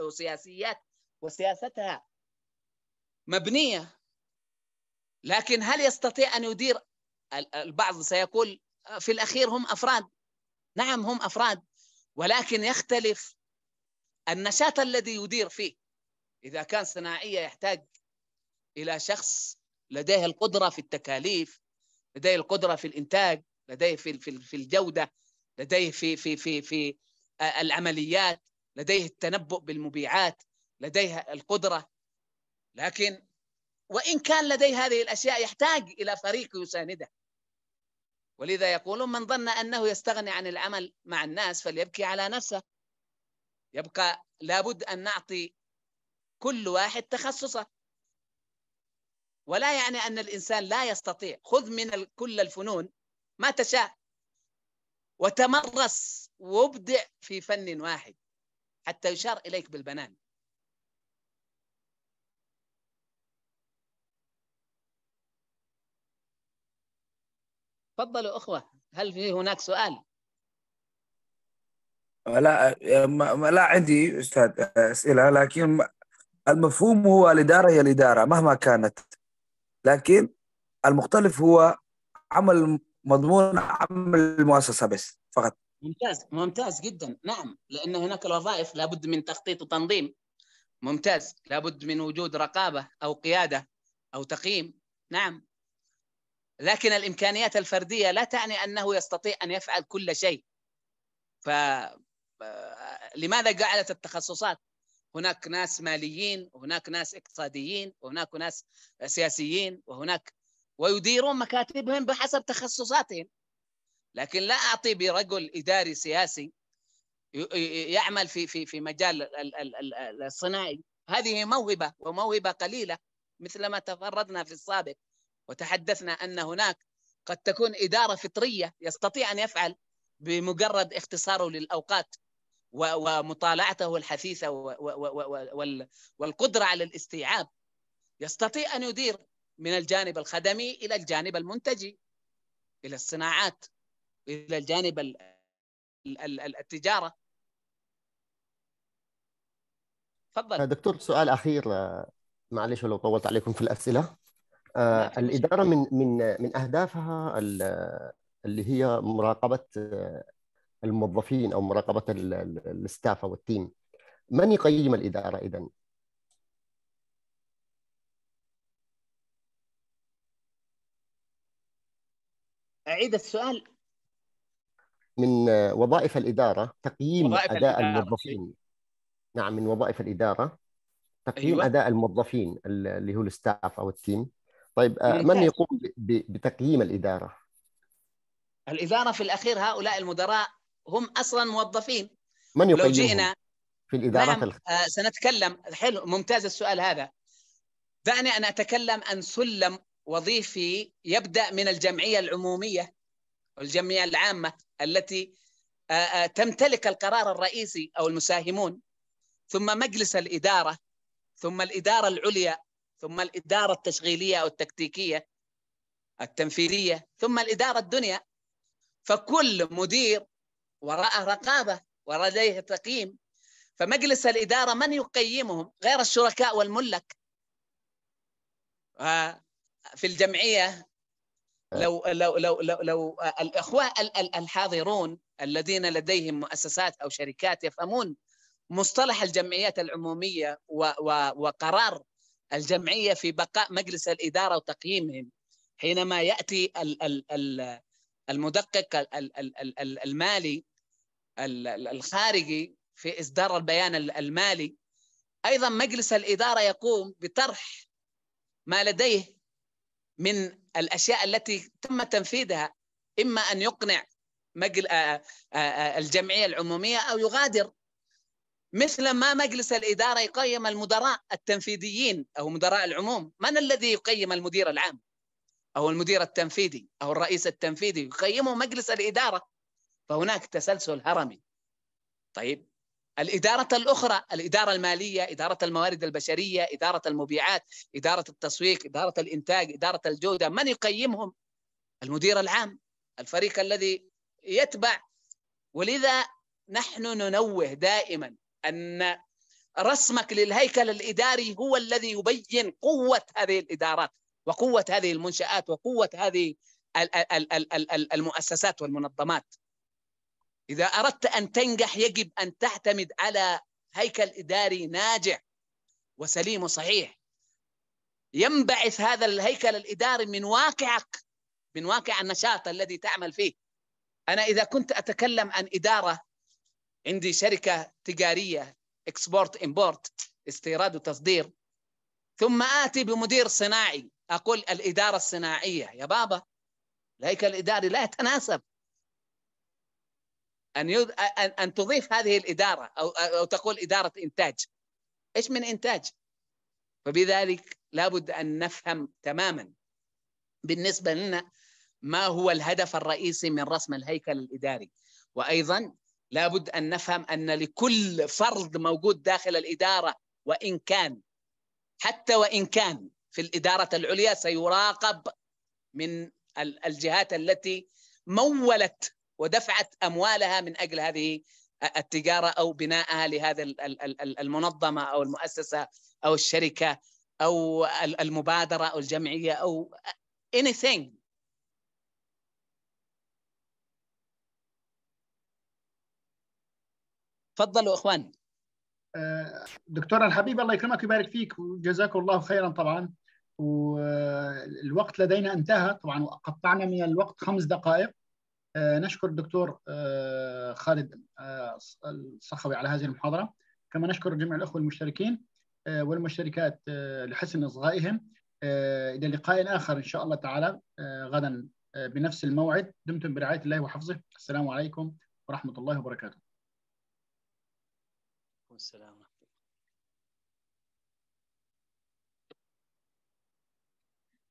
وسياسيات وسياستها مبنية لكن هل يستطيع أن يدير البعض سيقول في الأخير هم أفراد نعم هم أفراد ولكن يختلف النشاط الذي يدير فيه إذا كان صناعية يحتاج إلى شخص لديه القدرة في التكاليف لديه القدرة في الإنتاج لديه في في الجودة لديه في في في في آه، العمليات لديه التنبؤ بالمبيعات لديه القدرة لكن وإن كان لديه هذه الأشياء يحتاج إلى فريق يسانده ولذا يقولون من ظن أنه يستغني عن العمل مع الناس فليبكي على نفسه يبقى لابد أن نعطي كل واحد تخصصه ولا يعني أن الإنسان لا يستطيع خذ من كل الفنون ما تشاء وتمرس وابدع في فن واحد حتى يشار إليك بالبنان تفضلوا أخوة هل في هناك سؤال؟ لا لا عندي استاذ آه، اسئله لكن المفهوم هو الاداره هي الاداره مهما كانت لكن المختلف هو عمل مضمون عمل المؤسسه بس فقط ممتاز ممتاز جدا نعم لان هناك الوظائف لابد من تخطيط وتنظيم ممتاز لابد من وجود رقابه او قياده او تقييم نعم لكن الامكانيات الفرديه لا تعني انه يستطيع ان يفعل كل شيء ف آه، لماذا جعلت التخصصات هناك ناس ماليين وهناك ناس اقتصاديين وهناك ناس سياسيين وهناك ويديرون مكاتبهم بحسب تخصصاتهم لكن لا اعطي برجل اداري سياسي يعمل في في في مجال الصناعي هذه موهبه وموهبه قليله مثل ما تفردنا في السابق وتحدثنا ان هناك قد تكون اداره فطريه يستطيع ان يفعل بمجرد اختصاره للاوقات ومطالعته الحثيثة والقدرة على الاستيعاب يستطيع أن يدير من الجانب الخدمي إلى الجانب المنتجي إلى الصناعات إلى الجانب التجارة تفضل دكتور سؤال أخير معلش لو طولت عليكم في الأسئلة آه، الإدارة من من من أهدافها اللي هي مراقبة الموظفين او مراقبه الستاف او التيم من يقيم الاداره اذا اعيد السؤال من وظائف الاداره تقييم وظائف اداء الإدارة. الموظفين نعم من وظائف الاداره تقييم أيوة. اداء الموظفين اللي هو الستاف او التيم طيب آه، من يقوم بتقييم الاداره الاداره في الاخير هؤلاء المدراء هم اصلا موظفين من يقيمهم لو جئنا في الادارات نعم آه، سنتكلم حلو ممتاز السؤال هذا دعني ان اتكلم عن سلم وظيفي يبدا من الجمعيه العموميه والجمعيه العامه التي آه، آه، تمتلك القرار الرئيسي او المساهمون ثم مجلس الاداره ثم الاداره العليا ثم الاداره التشغيليه او التكتيكيه التنفيذيه ثم الاداره الدنيا فكل مدير وراءه رقابه ولديه تقييم فمجلس الاداره من يقيمهم غير الشركاء والملك آه، في الجمعيه آه. لو لو لو لو, لو آه، الاخوه الحاضرون الذين لديهم مؤسسات او شركات يفهمون مصطلح الجمعيات العموميه وقرار الجمعيه في بقاء مجلس الاداره وتقييمهم حينما ياتي المدقق المالي الخارجي في إصدار البيان المالي أيضا مجلس الإدارة يقوم بطرح ما لديه من الأشياء التي تم تنفيذها إما أن يقنع الجمعية العمومية أو يغادر مثل ما مجلس الإدارة يقيم المدراء التنفيذيين أو مدراء العموم من الذي يقيم المدير العام أو المدير التنفيذي أو الرئيس التنفيذي يقيمه مجلس الإدارة فهناك تسلسل هرمي طيب الإدارة الأخرى الإدارة المالية إدارة الموارد البشرية إدارة المبيعات إدارة التسويق إدارة الإنتاج إدارة الجودة من يقيمهم المدير العام الفريق الذي يتبع ولذا نحن ننوه دائما أن رسمك للهيكل الإداري هو الذي يبين قوة هذه الإدارات وقوه هذه المنشات وقوه هذه المؤسسات والمنظمات اذا اردت ان تنجح يجب ان تعتمد على هيكل اداري ناجح وسليم وصحيح ينبعث هذا الهيكل الاداري من واقعك من واقع النشاط الذي تعمل فيه انا اذا كنت اتكلم عن اداره عندي شركه تجاريه اكسبورت امبورت استيراد وتصدير ثم اتي بمدير صناعي أقول الإدارة الصناعية يا بابا الهيكل الإداري لا يتناسب أن, يد... أن أن تضيف هذه الإدارة أو أو تقول إدارة إنتاج إيش من إنتاج؟ فبذلك لابد أن نفهم تماما بالنسبة لنا ما هو الهدف الرئيسي من رسم الهيكل الإداري وأيضا لابد أن نفهم أن لكل فرد موجود داخل الإدارة وإن كان حتى وإن كان في الإدارة العليا سيراقب من الجهات التي مولت ودفعت أموالها من أجل هذه التجارة أو بنائها لهذا المنظمة أو المؤسسة أو الشركة أو المبادرة أو الجمعية أو anything تفضلوا اخوان دكتور الحبيب الله يكرمك ويبارك فيك وجزاك الله خيرا طبعا والوقت لدينا انتهى طبعا قطعنا من الوقت خمس دقائق آه، نشكر الدكتور آه، خالد آه، الصخوي على هذه المحاضره كما نشكر جميع الاخوه المشتركين والمشتركات لحسن اصغائهم الى لقاء اخر ان شاء الله تعالى غدا بنفس الموعد دمتم برعايه الله وحفظه السلام عليكم ورحمه الله وبركاته Assalamu